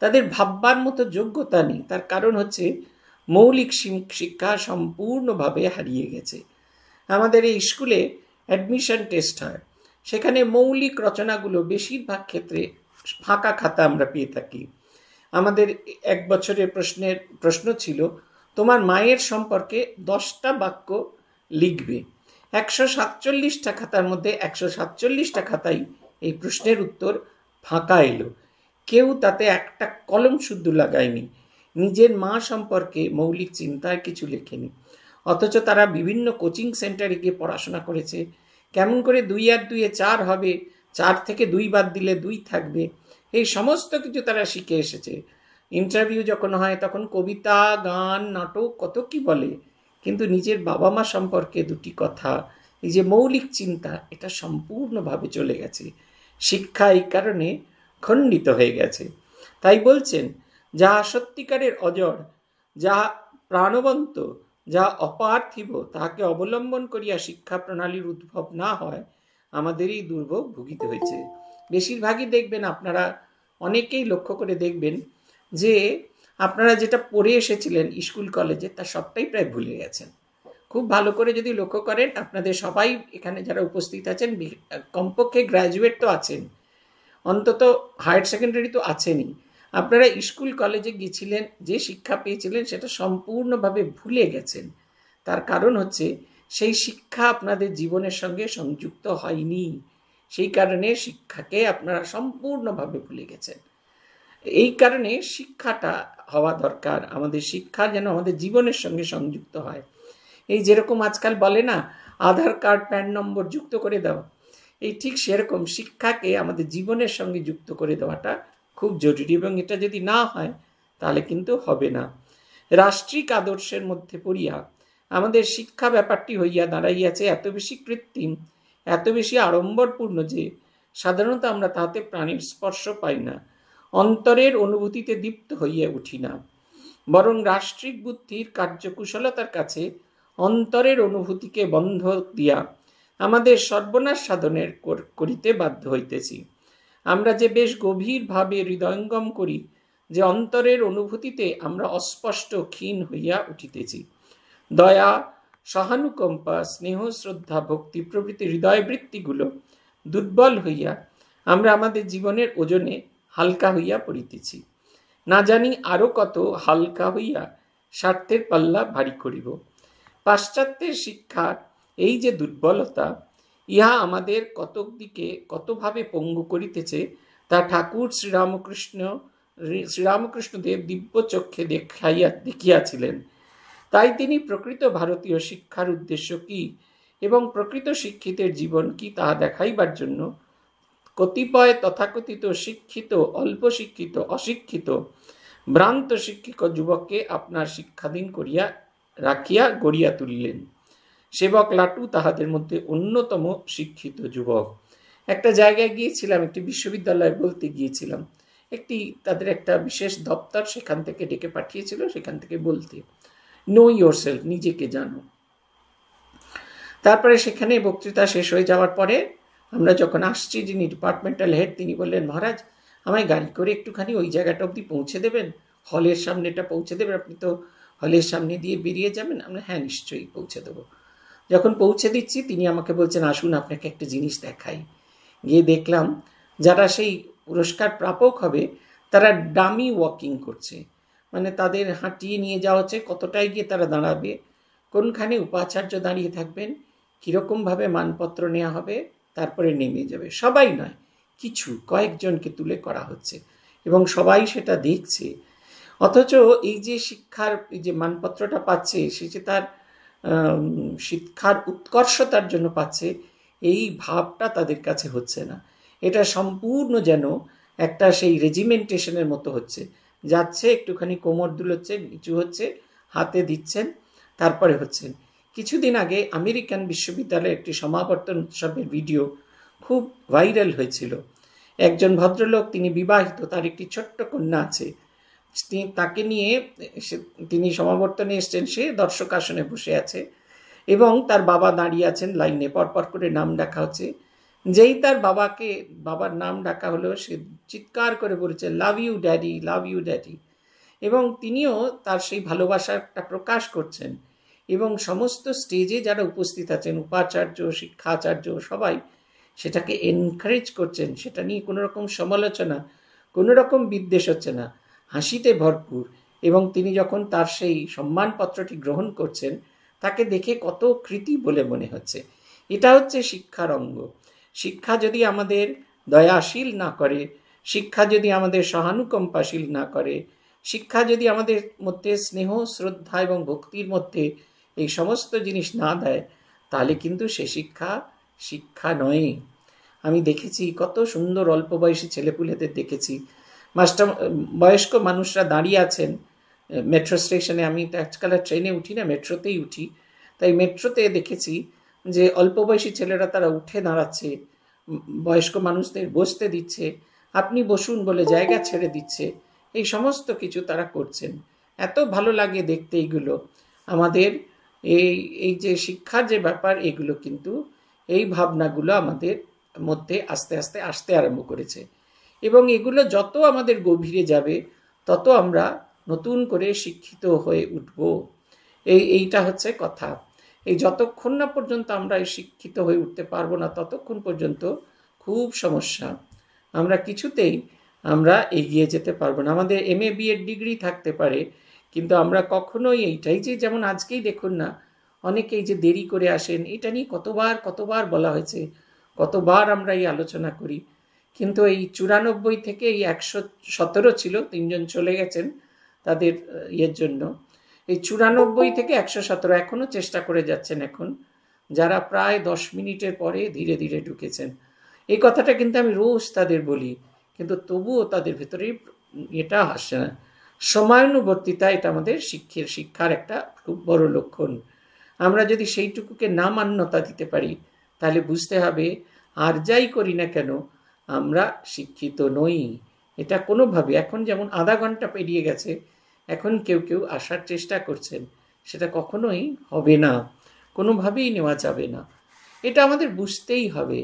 তাদের ভাববার মতো যোগ্যতা নেই তার কারণ হচ্ছে মৌলিক শিক্ষা সম্পূর্ণভাবে হারিয়ে গেছে আমাদের এই স্কুলে অ্যাডমিশন টেস্ট হয় সেখানে মৌলিক রচনাগুলো বেশিরভাগ ক্ষেত্রে ফাঁকা খাতা আমরা পেয়ে থাকি আমাদের এক বছরের প্রশ্নের প্রশ্ন ছিল তোমার মায়ের সম্পর্কে দশটা বাক্য লিখবে একশো সাতচল্লিশটা খাতার মধ্যে একশো সাতচল্লিশটা খাতাই এই প্রশ্নের উত্তর ফাঁকা এলো কেউ তাতে একটা কলম শুদ্ধ লাগায়নি নিজের মা সম্পর্কে মৌলিক চিন্তায় কিছু লেখেনি অথচ তারা বিভিন্ন কোচিং সেন্টারে গিয়ে পড়াশোনা করেছে কেমন করে দুই আর দুইয়ে চার হবে চার থেকে দুই বাদ দিলে দুই থাকবে এই সমস্ত কিছু তারা শিখে এসেছে ইন্টারভিউ যখন হয় তখন কবিতা গান নাটক কত কি বলে কিন্তু নিজের বাবা মা সম্পর্কে দুটি কথা এই যে মৌলিক চিন্তা এটা সম্পূর্ণভাবে চলে গেছে শিক্ষা এই কারণে খণ্ডিত হয়ে গেছে তাই বলছেন যাহা সত্যিকারের অজর যাহা প্রাণবন্ত যা অপার্থিব তাহাকে অবলম্বন করিয়া শিক্ষা প্রণালীর উদ্ভব না হয় আমাদেরই দুর্ভোগ ভুগিতে হয়েছে বেশিরভাগই দেখবেন আপনারা অনেকেই লক্ষ্য করে দেখবেন যে আপনারা যেটা পড়ে এসেছিলেন স্কুল কলেজে তা সবটাই প্রায় ভুলে গেছেন খুব ভালো করে যদি লক্ষ্য করেন আপনাদের সবাই এখানে যারা উপস্থিত আছেন কমপক্ষে গ্র্যাজুয়েট তো আছেন অন্তত হায়ার সেকেন্ডারি তো আছেনই আপনারা স্কুল কলেজে গিয়েছিলেন যে শিক্ষা পেয়েছিলেন সেটা সম্পূর্ণভাবে ভুলে গেছেন তার কারণ হচ্ছে সেই শিক্ষা আপনাদের জীবনের সঙ্গে সংযুক্ত হয়নি সেই কারণে শিক্ষাকে আপনারা সম্পূর্ণভাবে ভুলে গেছেন এই কারণে শিক্ষাটা হওয়া দরকার আমাদের শিক্ষা যেন আমাদের জীবনের সঙ্গে সংযুক্ত হয় এই যেরকম আজকাল বলে না আধার কার্ড প্যান নম্বর যুক্ত করে দেওয়া এই ঠিক সেরকম শিক্ষাকে আমাদের জীবনের সঙ্গে যুক্ত করে দেওয়াটা খুব জরুরি এবং এটা যদি না হয় তাহলে কিন্তু হবে না রাষ্ট্রিক আদর্শের মধ্যে পড়িয়া আমাদের শিক্ষা ব্যাপারটি হইয়া দাঁড়াইয়াছে এত বেশি কৃত্রিম এত বেশি আড়ম্বরপূর্ণ যে সাধারণত আমরা তাহাতে প্রাণীর স্পর্শ পাই না অন্তরের অনুভূতিতে দীপ্ত হইয়া উঠি না বরং রাষ্ট্রিক বুদ্ধির কার্যকুশলতার কাছে অন্তরের অনুভূতিকে বন্ধ দিয়া আমাদের সর্বনাশ সাধনের করিতে বাধ্য হইতেছি আমরা যে বেশ গভীরভাবে হৃদয়ঙ্গম করি যে অন্তরের অনুভূতিতে আমরা অস্পষ্ট ক্ষীণ হইয়া উঠিতেছি দয়া সহানুকম্পা স্নেহ শ্রদ্ধা ভক্তি প্রভৃতি হৃদয়বৃত্তিগুলো দুর্বল হইয়া আমরা আমাদের জীবনের ওজনে হালকা হইয়া পড়িতেছি না জানি আরও কত হালকা হইয়া স্বার্থের পাল্লা ভারী করিব পাশ্চাত্যের শিক্ষা এই যে দুর্বলতা ইহা আমাদের কতক দিকে কতভাবে পঙ্গু করিতেছে তা ঠাকুর শ্রীরামকৃষ্ণ শ্রীরামকৃষ্ণদেব দিব্য চক্ষে দেখাইয়া দেখিয়াছিলেন তাই তিনি প্রকৃত ভারতীয় শিক্ষার উদ্দেশ্য কি এবং প্রকৃত শিক্ষিতের জীবন কি তা দেখাইবার জন্য কতিপয় তথাকথিত শিক্ষিত অল্প শিক্ষিত অশিক্ষিত ভ্রান্ত শিক্ষিত যুবককে আপনার শিক্ষাধীন করিয়া রাখিয়া গড়িয়া তুলিলেন সেবক লাটু তাহাদের মধ্যে অন্যতম শিক্ষিত যুবক একটা জায়গায় গিয়েছিলাম একটি বিশ্ববিদ্যালয়ে বলতে গিয়েছিলাম একটি তাদের একটা বিশেষ দপ্তর সেখান থেকে ডেকে পাঠিয়েছিল সেখান থেকে বলতে নো ইয়োর সেলফ নিজেকে জানো তারপরে সেখানে বক্তৃতা শেষ হয়ে যাওয়ার পরে আমরা যখন আসছি যিনি ডিপার্টমেন্টাল হেড তিনি বললেন মহারাজ আমায় গাড়ি করে একটুখানি ওই জায়গাটা অবধি পৌঁছে দেবেন হলের সামনেটা পৌঁছে দেবেন আপনি তো হলের সামনে দিয়ে বেরিয়ে যাবেন আমরা হ্যাঁ নিশ্চয়ই পৌঁছে দেবো যখন পৌঁছে দিচ্ছি তিনি আমাকে বলছেন আসুন আপনাকে একটা জিনিস দেখাই গিয়ে দেখলাম যারা সেই পুরস্কার প্রাপক হবে তারা ডামি ওয়াকিং করছে মানে তাদের হাঁটিয়ে নিয়ে যাওয়া হচ্ছে কতটাই গিয়ে তারা দাঁড়াবে কোনখানে উপাচার্য দাঁড়িয়ে থাকবেন কীরকমভাবে মানপত্র নেওয়া হবে তারপরে নেমে যাবে সবাই নয় কিছু কয়েকজনকে তুলে করা হচ্ছে এবং সবাই সেটা দেখছে অথচ এই যে শিক্ষার যে মানপত্রটা পাচ্ছে সে যে তার শিক্ষার উৎকর্ষতার জন্য পাচ্ছে এই ভাবটা তাদের কাছে হচ্ছে না এটা সম্পূর্ণ যেন একটা সেই রেজিমেন্টেশনের মতো হচ্ছে যাচ্ছে একটুখানি কোমর দুলোচ্ছে নিচু হচ্ছে হাতে দিচ্ছেন তারপরে হচ্ছেন কিছুদিন আগে আমেরিকান বিশ্ববিদ্যালয়ে একটি সমাবর্তন উৎসবের ভিডিও খুব ভাইরাল হয়েছিল একজন ভদ্রলোক তিনি বিবাহিত তার একটি ছোট্ট কন্যা আছে তাকে নিয়ে তিনি সমাবর্তনে এসছেন সে দর্শক আসনে বসে আছে এবং তার বাবা দাঁড়িয়ে আছেন লাইনে পরপর করে নাম ডাকা হচ্ছে যেই তার বাবাকে বাবার নাম ডাকা হলো সে চিৎকার করে বলেছে love you daddy love you daddy এবং তিনিও তার সেই ভালোবাসাটা প্রকাশ করছেন এবং সমস্ত স্টেজে যারা উপস্থিত আছেন উপাচার্য শিক্ষাচার্য সবাই সেটাকে এনকারেজ করছেন সেটা নিয়ে কোনো রকম সমালোচনা কোনো রকম বিদ্বেষ হচ্ছে না হাসিতে ভরপুর এবং তিনি যখন তার সেই সম্মানপত্রটি গ্রহণ করছেন তাকে দেখে কত কৃতি বলে মনে হচ্ছে এটা হচ্ছে শিক্ষার অঙ্গ শিক্ষা যদি আমাদের দয়াশীল না করে শিক্ষা যদি আমাদের সহানুকম্পাশীল না করে শিক্ষা যদি আমাদের মধ্যে স্নেহ শ্রদ্ধা এবং ভক্তির মধ্যে এই সমস্ত জিনিস না দেয় তাহলে কিন্তু সে শিক্ষা শিক্ষা নয় আমি দেখেছি কত সুন্দর অল্প বয়সী ছেলেপুলেদের দেখেছি মাস্টার বয়স্ক মানুষরা দাঁড়িয়ে আছেন মেট্রো স্টেশনে আমি আজকাল আর ট্রেনে উঠি না মেট্রোতেই উঠি তাই মেট্রোতে দেখেছি যে অল্প বয়সী ছেলেরা তারা উঠে দাঁড়াচ্ছে বয়স্ক মানুষদের বসতে দিচ্ছে আপনি বসুন বলে জায়গা ছেড়ে দিচ্ছে এই সমস্ত কিছু তারা করছেন এত ভালো লাগে দেখতে এইগুলো আমাদের এই এই যে শিক্ষার যে ব্যাপার এগুলো কিন্তু এই ভাবনাগুলো আমাদের মধ্যে আস্তে আস্তে আসতে আরম্ভ করেছে এবং এগুলো যত আমাদের গভীরে যাবে তত আমরা নতুন করে শিক্ষিত হয়ে উঠব এই এইটা হচ্ছে কথা এই যতক্ষণ না পর্যন্ত আমরা এই শিক্ষিত হয়ে উঠতে পারবো না ততক্ষণ পর্যন্ত খুব সমস্যা আমরা কিছুতেই আমরা এগিয়ে যেতে পারবো না আমাদের এম এ বিএড ডিগ্রি থাকতে পারে কিন্তু আমরা কখনোই এইটাই যে যেমন আজকেই দেখুন না অনেকেই যে দেরি করে আসেন এটা নিয়ে কতবার কতবার বলা হয়েছে কতবার আমরা এই আলোচনা করি কিন্তু এই চুরানব্বই থেকে এই একশো সতেরো ছিল তিনজন চলে গেছেন তাদের ইয়ের জন্য এই চুরানব্বই থেকে একশো সতেরো এখনও চেষ্টা করে যাচ্ছেন এখন যারা প্রায় দশ মিনিটের পরে ধীরে ধীরে ঢুকেছেন এই কথাটা কিন্তু আমি রোজ তাদের বলি কিন্তু তবুও তাদের ভেতরে এটা আসে না সময়ানুবর্তিতা এটা আমাদের শিক্ষের শিক্ষার একটা খুব বড় লক্ষণ আমরা যদি সেইটুকুকে না মান্যতা দিতে পারি তাহলে বুঝতে হবে আর যাই করি না কেন আমরা শিক্ষিত নই এটা কোনোভাবে এখন যেমন আধা ঘন্টা পেরিয়ে গেছে এখন কেউ কেউ আসার চেষ্টা করছেন সেটা কখনোই হবে না কোনোভাবেই নেওয়া যাবে না এটা আমাদের বুঝতেই হবে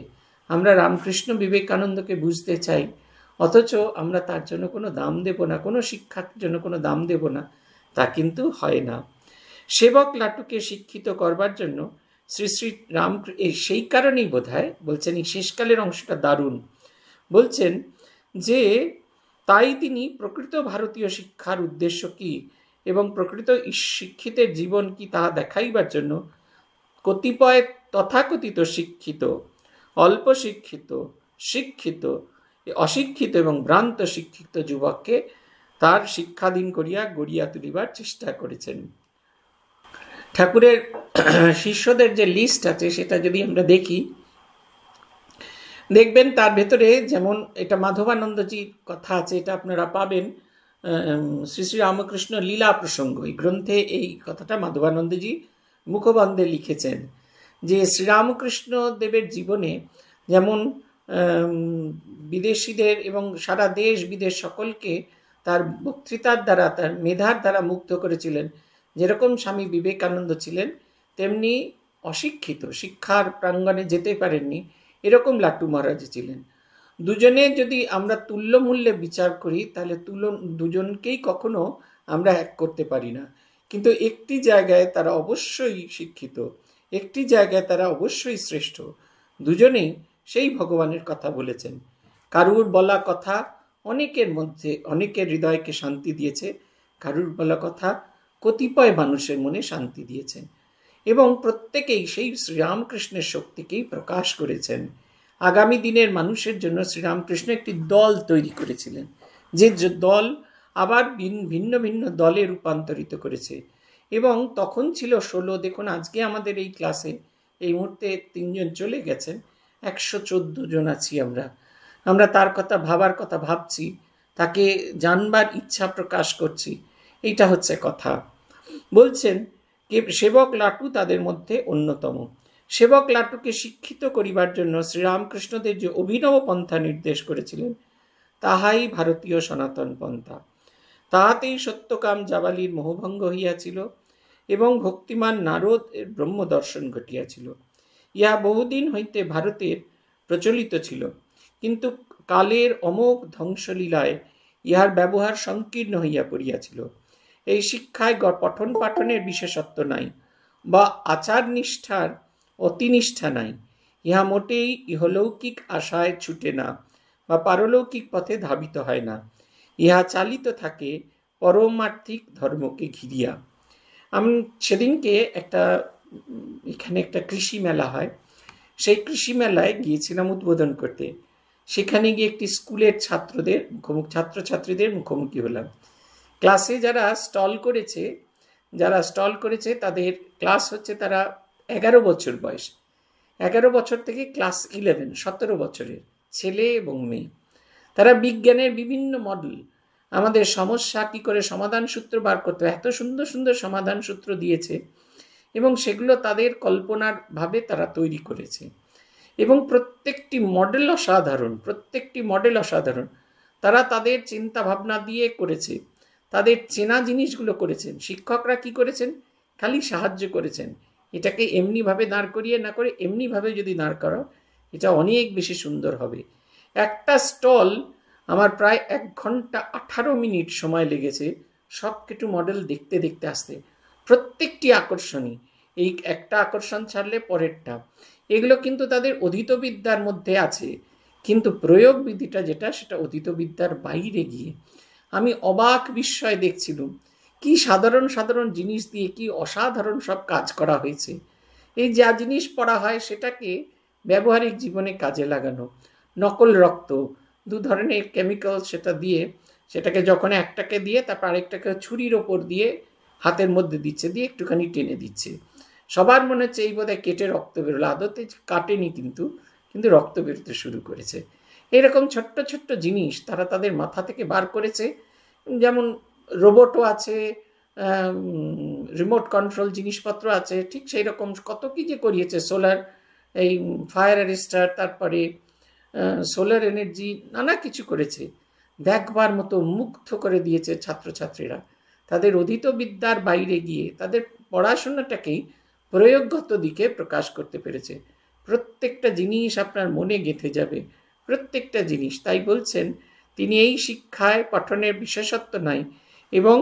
আমরা রামকৃষ্ণ বিবেকানন্দকে বুঝতে চাই অথচ আমরা তার জন্য কোনো দাম দেব না কোনো শিক্ষার জন্য কোনো দাম দেব না তা কিন্তু হয় না সেবক লাটুকে শিক্ষিত করবার জন্য শ্রী শ্রী রাম সেই কারণেই বোধ হয় বলছেন এই শেষকালের অংশটা দারুণ বলছেন যে তাই তিনি প্রকৃত ভারতীয় শিক্ষার উদ্দেশ্য কি এবং প্রকৃত শিক্ষিতের জীবন কি তাহা দেখাইবার জন্য কতিপয় তথাকথিত শিক্ষিত অল্প শিক্ষিত শিক্ষিত অশিক্ষিত এবং ভ্রান্ত শিক্ষিত যুবককে তার শিক্ষাধীন করিয়া গড়িয়া তুলিবার চেষ্টা করেছেন ঠাকুরের শিষ্যদের যে লিস্ট আছে সেটা যদি আমরা দেখি দেখবেন তার ভেতরে যেমন এটা মাধবানন্দজির কথা আছে এটা আপনারা পাবেন শ্রী শ্রী রামকৃষ্ণ লীলা প্রসঙ্গ এই গ্রন্থে এই কথাটা মাধবানন্দজি মুখবন্ধে লিখেছেন যে শ্রীরামকৃষ্ণ দেবের জীবনে যেমন বিদেশিদের এবং সারা দেশ বিদেশ সকলকে তার বক্তৃতার দ্বারা তার মেধার দ্বারা মুগ্ধ করেছিলেন যেরকম স্বামী বিবেকানন্দ ছিলেন তেমনি অশিক্ষিত শিক্ষার প্রাঙ্গণে যেতে পারেননি এরকম লাটু মহারাজ ছিলেন দুজনে যদি আমরা তুল্য মূল্যে বিচার করি তাহলে তুল্য দুজনকেই কখনো আমরা এক করতে পারি না কিন্তু একটি জায়গায় তারা অবশ্যই শিক্ষিত একটি জায়গায় তারা অবশ্যই শ্রেষ্ঠ দুজনেই সেই ভগবানের কথা বলেছেন কারুর বলা কথা অনেকের মধ্যে অনেকের হৃদয়কে শান্তি দিয়েছে কারুর বলা কথা কতিপয় মানুষের মনে শান্তি দিয়েছেন এবং প্রত্যেকেই সেই শ্রীরামকৃষ্ণের শক্তিকেই প্রকাশ করেছেন আগামী দিনের মানুষের জন্য শ্রীরামকৃষ্ণ একটি দল তৈরি করেছিলেন যে দল আবার ভিন্ন ভিন্ন দলে রূপান্তরিত করেছে এবং তখন ছিল ষোলো দেখুন আজকে আমাদের এই ক্লাসে এই মুহূর্তে তিনজন চলে গেছেন একশো চোদ্দো জন আছি আমরা আমরা তার কথা ভাবার কথা ভাবছি তাকে জানবার ইচ্ছা প্রকাশ করছি এইটা হচ্ছে কথা বলছেন সেবক লাটু তাদের মধ্যে অন্যতম সেবক লাটুকে শিক্ষিত করিবার জন্য শ্রীরামকৃষ্ণদেব যে অভিনব পন্থা নির্দেশ করেছিলেন তাহাই ভারতীয় সনাতন পন্থা তাহাতেই সত্যকাম জাবালির মোহভঙ্গ হইয়াছিল এবং ভক্তিমান নারদ ব্রহ্ম দর্শন ঘটিয়াছিল ইহা বহুদিন হইতে ভারতের প্রচলিত ছিল কিন্তু কালের অমোঘ ধ্বংসলীলায় ইহার ব্যবহার সংকীর্ণ হইয়া পড়িয়াছিল এই শিক্ষায় পঠন পাঠনের বিশেষত্ব নাই বা আচার নিষ্ঠার অতিনিষ্ঠা নাই ইহা মোটেই ইহলৌকিক আশায় ছুটে না বা পারলৌকিক পথে ধাবিত হয় না ইহা চালিত থাকে পরমার্থিক ধর্মকে ঘিরিয়া আমি সেদিনকে একটা এখানে একটা কৃষি মেলা হয় সেই কৃষি মেলায় গিয়েছিলাম উদ্বোধন করতে সেখানে গিয়ে একটি স্কুলের ছাত্রদের মুখোমুখি ছাত্রছাত্রীদের মুখোমুখি হলাম ক্লাসে যারা স্টল করেছে যারা স্টল করেছে তাদের ক্লাস হচ্ছে তারা এগারো বছর বয়স এগারো বছর থেকে ক্লাস ইলেভেন সতেরো বছরের ছেলে এবং মেয়ে তারা বিজ্ঞানের বিভিন্ন মডেল আমাদের সমস্যা কী করে সমাধান সূত্র বার করতে এত সুন্দর সুন্দর সমাধান সূত্র দিয়েছে এবং সেগুলো তাদের কল্পনার ভাবে তারা তৈরি করেছে এবং প্রত্যেকটি মডেল অসাধারণ প্রত্যেকটি মডেল অসাধারণ তারা তাদের চিন্তা ভাবনা দিয়ে করেছে তাদের চেনা জিনিসগুলো করেছেন শিক্ষকরা কি করেছেন খালি সাহায্য করেছেন এটাকে এমনিভাবে দাঁড় করিয়ে না করে এমনিভাবে যদি দাঁড় করো এটা অনেক বেশি সুন্দর হবে একটা স্টল আমার প্রায় এক ঘন্টা আঠারো মিনিট সময় লেগেছে সব কিছু মডেল দেখতে দেখতে আসতে প্রত্যেকটি আকর্ষণী এই একটা আকর্ষণ ছাড়লে পরেরটা এগুলো কিন্তু তাদের অধীতবিদ্যার বিদ্যার মধ্যে আছে কিন্তু প্রয়োগ বিধিটা যেটা সেটা অধীত বিদ্যার বাইরে গিয়ে আমি অবাক বিস্ময় দেখছিলাম কি সাধারণ সাধারণ জিনিস দিয়ে কি অসাধারণ সব কাজ করা হয়েছে এই যা জিনিস পড়া হয় সেটাকে ব্যবহারিক জীবনে কাজে লাগানো নকল রক্ত দু ধরনের কেমিক্যাল সেটা দিয়ে সেটাকে যখন একটাকে দিয়ে তারপর আরেকটাকে ছুরির ওপর দিয়ে হাতের মধ্যে দিচ্ছে দিয়ে একটুখানি টেনে দিচ্ছে সবার মনে হচ্ছে এই বোধহয় কেটে রক্ত বেরোলো আদতে কাটেনি কিন্তু কিন্তু রক্ত বেরোতে শুরু করেছে এরকম ছোট্ট ছোট্ট জিনিস তারা তাদের মাথা থেকে বার করেছে যেমন রোবটও আছে রিমোট কন্ট্রোল জিনিসপত্র আছে ঠিক সেই রকম কত কি যে করিয়েছে সোলার এই ফায়ার রেজিস্টার তারপরে সোলার এনার্জি নানা কিছু করেছে দেখবার মতো মুগ্ধ করে দিয়েছে ছাত্রছাত্রীরা তাদের অধীত বিদ্যার বাইরে গিয়ে তাদের পড়াশোনাটাকেই প্রয়োগগত দিকে প্রকাশ করতে পেরেছে প্রত্যেকটা জিনিস আপনার মনে গেঁথে যাবে প্রত্যেকটা জিনিস তাই বলছেন তিনি এই শিক্ষায় পঠনের বিশেষত্ব নাই এবং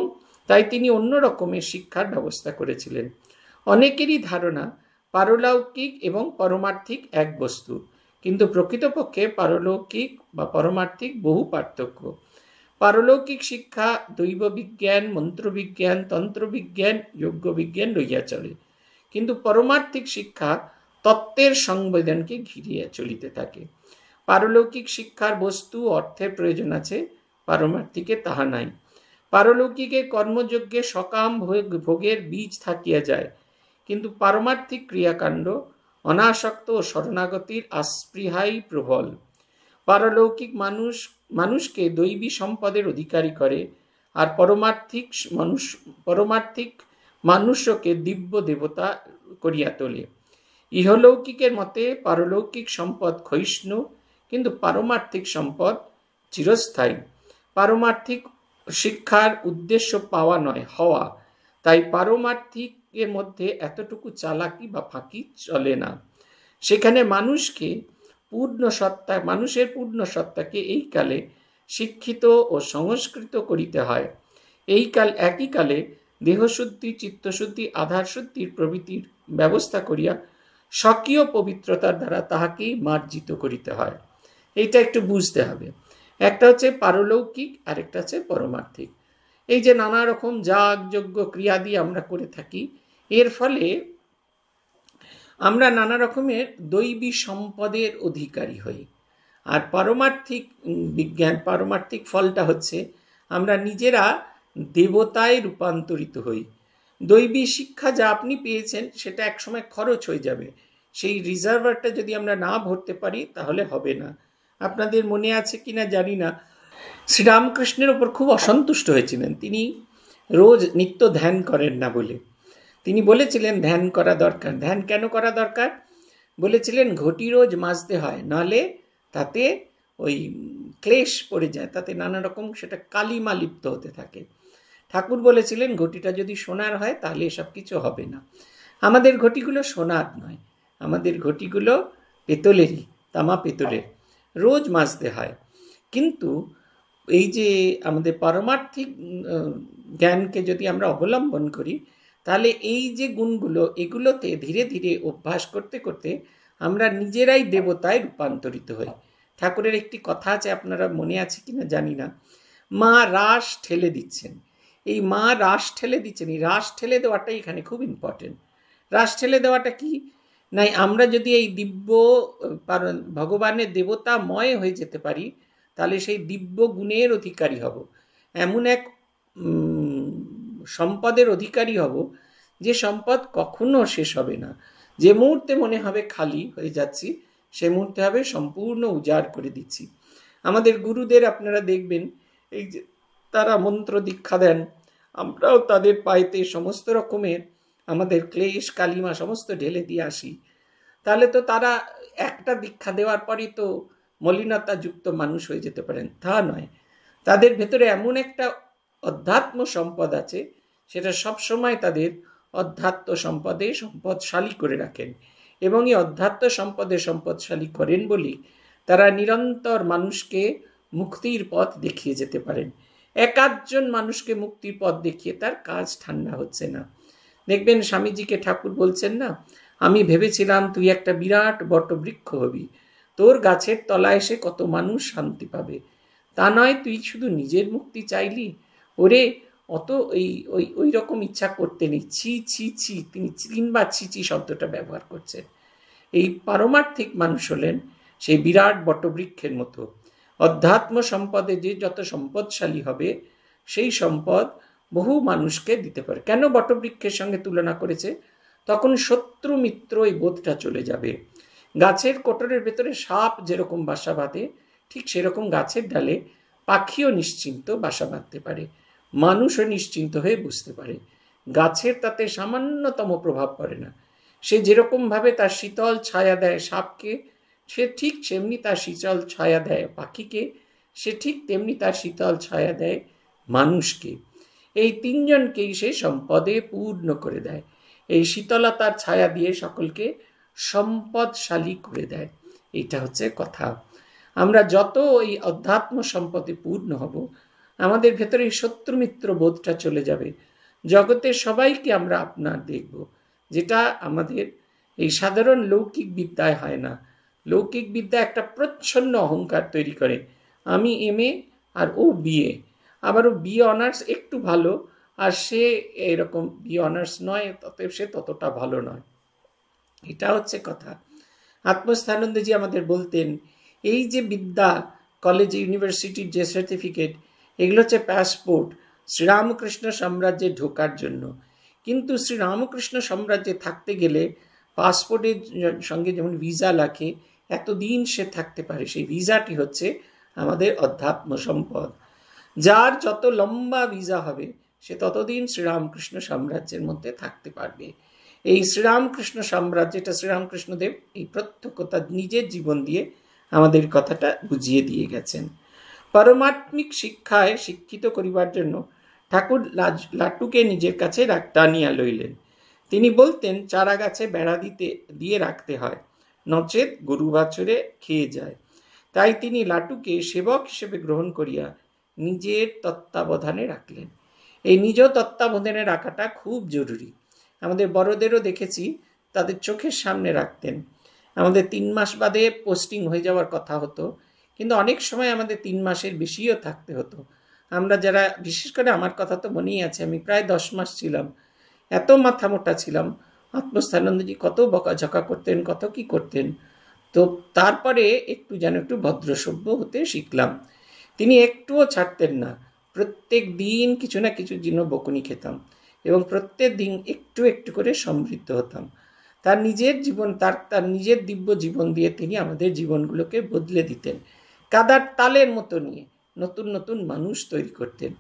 তাই তিনি অন্য রকমের শিক্ষার ব্যবস্থা করেছিলেন অনেকেরই ধারণা পারলৌকিক এবং পরমার্থিক এক বস্তু কিন্তু প্রকৃতপক্ষে পারলৌকিক বা পরমার্থিক বহু পার্থক্য পারলৌকিক শিক্ষা দৈব বিজ্ঞান মন্ত্রবিজ্ঞান তন্ত্রবিজ্ঞান যোগ্য বিজ্ঞান লইয়া চলে কিন্তু পরমার্থিক শিক্ষা তত্ত্বের সংবেদনকে ঘিরিয়া চলিতে থাকে পারলৌকিক শিক্ষার বস্তু অর্থের প্রয়োজন আছে পারমার্থিকে তাহা নাই পারলৌকিকে কর্মযজ্ঞে সকাম ভোগের বীজ থাকিয়া যায় কিন্তু পারমার্থিক ক্রিয়াকাণ্ড অনাসক্ত ও শরণাগতির আস্পৃহাই প্রবল পারলৌকিক মানুষ মানুষকে দৈবী সম্পদের অধিকারী করে আর পরমার্থিক মানুষ পরমার্থিক মানুষকে দিব্য দেবতা করিয়া তোলে ইহলৌকিকের মতে পারলৌকিক সম্পদ ক্ষয়িষ্ণু কিন্তু পারমার্থিক সম্পদ চিরস্থায়ী পারমার্থিক শিক্ষার উদ্দেশ্য পাওয়া নয় হওয়া তাই পারমার্থিকের মধ্যে এতটুকু চালাকি বা ফাঁকি চলে না সেখানে মানুষকে পূর্ণ সত্তা মানুষের পূর্ণ সত্তাকে এই কালে শিক্ষিত ও সংস্কৃত করিতে হয় এই কাল একই কালে দেহশুদ্ধি চিত্তশুদ্ধি আধারশুদ্ধির প্রভৃতির ব্যবস্থা করিয়া স্বকীয় পবিত্রতার দ্বারা তাহাকেই মার্জিত করিতে হয় এইটা একটু বুঝতে হবে একটা হচ্ছে পারলৌকিক আরেকটা হচ্ছে পরমার্থিক এই যে নানা রকম যাগযজ্ঞ ক্রিয়া দিয়ে আমরা করে থাকি এর ফলে আমরা নানা রকমের দৈবী সম্পদের অধিকারী হই আর পারমার্থিক বিজ্ঞান পারমার্থিক ফলটা হচ্ছে আমরা নিজেরা দেবতায় রূপান্তরিত হই দৈবী শিক্ষা যা আপনি পেয়েছেন সেটা একসময় খরচ হয়ে যাবে সেই রিজার্ভারটা যদি আমরা না ভরতে পারি তাহলে হবে না আপনাদের মনে আছে কি না জানি না শ্রীরামকৃষ্ণের ওপর খুব অসন্তুষ্ট হয়েছিলেন তিনি রোজ নিত্য ধ্যান করেন না বলে তিনি বলেছিলেন ধ্যান করা দরকার ধ্যান কেন করা দরকার বলেছিলেন ঘটি রোজ মাজতে হয় নাহলে তাতে ওই ক্লেশ পড়ে যায় তাতে নানা রকম সেটা কালিমা লিপ্ত হতে থাকে ঠাকুর বলেছিলেন ঘটিটা যদি সোনার হয় তাহলে এসব কিছু হবে না আমাদের ঘটিগুলো সোনার নয় আমাদের ঘটিগুলো পেতলেরই তামা পেতলের রোজ মাজতে হয় কিন্তু এই যে আমাদের পারমার্থিক জ্ঞানকে যদি আমরা অবলম্বন করি তাহলে এই যে গুণগুলো এগুলোতে ধীরে ধীরে অভ্যাস করতে করতে আমরা নিজেরাই দেবতায় রূপান্তরিত হই ঠাকুরের একটি কথা আছে আপনারা মনে আছে কি না জানি না মা রাস ঠেলে দিচ্ছেন এই মা রাস ঠেলে দিচ্ছেন এই রাস ঠেলে দেওয়াটাই এখানে খুব ইম্পর্টেন্ট রাস ঠেলে দেওয়াটা কি নাই আমরা যদি এই দিব্য ভগবানের দেবতাময় হয়ে যেতে পারি তাহলে সেই দিব্য গুণের অধিকারী হব এমন এক সম্পদের অধিকারী হব যে সম্পদ কখনো শেষ হবে না যে মুহূর্তে মনে হবে খালি হয়ে যাচ্ছি সে মুহূর্তে হবে সম্পূর্ণ উজাড় করে দিচ্ছি আমাদের গুরুদের আপনারা দেখবেন এই যে তারা মন্ত্র দীক্ষা দেন আমরাও তাদের পায়েতে সমস্ত রকমের আমাদের ক্লেশ কালিমা সমস্ত ঢেলে দিয়ে আসি তাহলে তো তারা একটা দীক্ষা দেওয়ার পরই তো মলিনতাযুক্ত মানুষ হয়ে যেতে পারেন তা নয় তাদের ভেতরে এমন একটা অধ্যাত্ম সম্পদ আছে সেটা সবসময় তাদের অধ্যাত্ম সম্পদে সম্পদশালী করে রাখেন এবং এই অধ্যাত্ম সম্পদে সম্পদশালী করেন বলি তারা নিরন্তর মানুষকে মুক্তির পথ দেখিয়ে যেতে পারেন একাধজন মানুষকে মুক্তির পথ দেখিয়ে তার কাজ ঠান্ডা হচ্ছে না দেখবেন স্বামীজিকে ঠাকুর বলছেন না আমি ভেবেছিলাম তুই একটা বিরাট বটবৃক্ষ হবি তোর গাছের তলায় এসে কত মানুষ শান্তি পাবে তা নয় তুই শুধু নিজের মুক্তি চাইলি ওরে অত এই ওই ওই রকম ইচ্ছা করতে নেই ছি ছি ছি তিনি তিনবার ছি ছি শব্দটা ব্যবহার করছেন এই পারমার্থিক মানুষ হলেন সেই বিরাট বটবৃক্ষের মতো অধ্যাত্ম সম্পদে যে যত সম্পদশালী হবে সেই সম্পদ বহু মানুষকে দিতে পারে কেন বটবৃক্ষের সঙ্গে তুলনা করেছে তখন শত্রু মিত্র এই বোধটা চলে যাবে গাছের কোটরের ভেতরে সাপ যেরকম বাসা বাঁধে ঠিক সেরকম গাছের ডালে পাখিও নিশ্চিন্ত বাসা বাঁধতে পারে মানুষও নিশ্চিন্ত হয়ে বুঝতে পারে গাছের তাতে সামান্যতম প্রভাব পড়ে না সে যেরকমভাবে তার শীতল ছায়া দেয় সাপকে সে ঠিক সেমনি তার শীতল ছায়া দেয় পাখিকে সে ঠিক তেমনি তার শীতল ছায়া দেয় মানুষকে এই তিনজনকেই সে সম্পদে পূর্ণ করে দেয় এই শীতলতার ছায়া দিয়ে সকলকে সম্পদশালী করে দেয় এটা হচ্ছে কথা আমরা যত এই অধ্যাত্ম সম্পদে পূর্ণ হব আমাদের ভেতরে এই শত্রুমিত্র বোধটা চলে যাবে জগতের সবাইকে আমরা আপনার দেখব যেটা আমাদের এই সাধারণ লৌকিক বিদ্যায় হয় না লৌকিক বিদ্যা একটা প্রচ্ছন্ন অহংকার তৈরি করে আমি এম আর ও বিয়ে আবারও বি অনার্স একটু ভালো আর সে এরকম বি অনার্স নয় ততএব সে ততটা ভালো নয় এটা হচ্ছে কথা আত্মস্থানন্দজি আমাদের বলতেন এই যে বিদ্যা কলেজ ইউনিভার্সিটির যে সার্টিফিকেট এগুলো হচ্ছে পাসপোর্ট শ্রীরামকৃষ্ণ সাম্রাজ্যে ঢোকার জন্য কিন্তু শ্রীরামকৃষ্ণ সাম্রাজ্যে থাকতে গেলে পাসপোর্টের সঙ্গে যেমন ভিসা লাগে এতদিন সে থাকতে পারে সেই ভিসাটি হচ্ছে আমাদের অধ্যাত্ম সম্পদ যার যত লম্বা ভিসা হবে সে ততদিন শ্রীরামকৃষ্ণ সাম্রাজ্যের মধ্যে থাকতে পারবে এই শ্রীরামকৃষ্ণ সাম্রাজ্য এটা শ্রীরামকৃষ্ণদেব এই প্রত্যক্ষতা নিজের জীবন দিয়ে আমাদের কথাটা বুঝিয়ে দিয়ে গেছেন পারমাত্মিক শিক্ষায় শিক্ষিত করিবার জন্য ঠাকুর লাটুকে নিজের কাছে টানিয়া লইলেন তিনি বলতেন চারা গাছে বেড়া দিতে দিয়ে রাখতে হয় নচেত গরু বাছুরে খেয়ে যায় তাই তিনি লাটুকে সেবক হিসেবে গ্রহণ করিয়া নিজের তত্ত্বাবধানে রাখলেন এই নিজ তত্ত্বাবধানে রাখাটা খুব জরুরি আমাদের বড়দেরও দেখেছি তাদের চোখের সামনে রাখতেন আমাদের তিন মাস বাদে পোস্টিং হয়ে যাওয়ার কথা হতো কিন্তু অনেক সময় আমাদের তিন মাসের বেশিও থাকতে হতো আমরা যারা বিশেষ করে আমার কথা তো মনেই আছে আমি প্রায় দশ মাস ছিলাম এত মাথা মোটা ছিলাম আত্মস্থানন্দজি কত বকাঝকা করতেন কত কি করতেন তো তারপরে একটু যেন একটু ভদ্রসভ্য হতে শিখলাম তিনি একটুও ছাড়তেন না প্রত্যেক দিন কিছু না কিছু জন্য বকুনি খেতাম এবং প্রত্যেক দিন একটু একটু করে সমৃদ্ধ হতাম তার নিজের জীবন তার তার নিজের দিব্য জীবন দিয়ে তিনি আমাদের জীবনগুলোকে বদলে দিতেন কাদার তালের মতো নিয়ে নতুন নতুন মানুষ তৈরি করতেন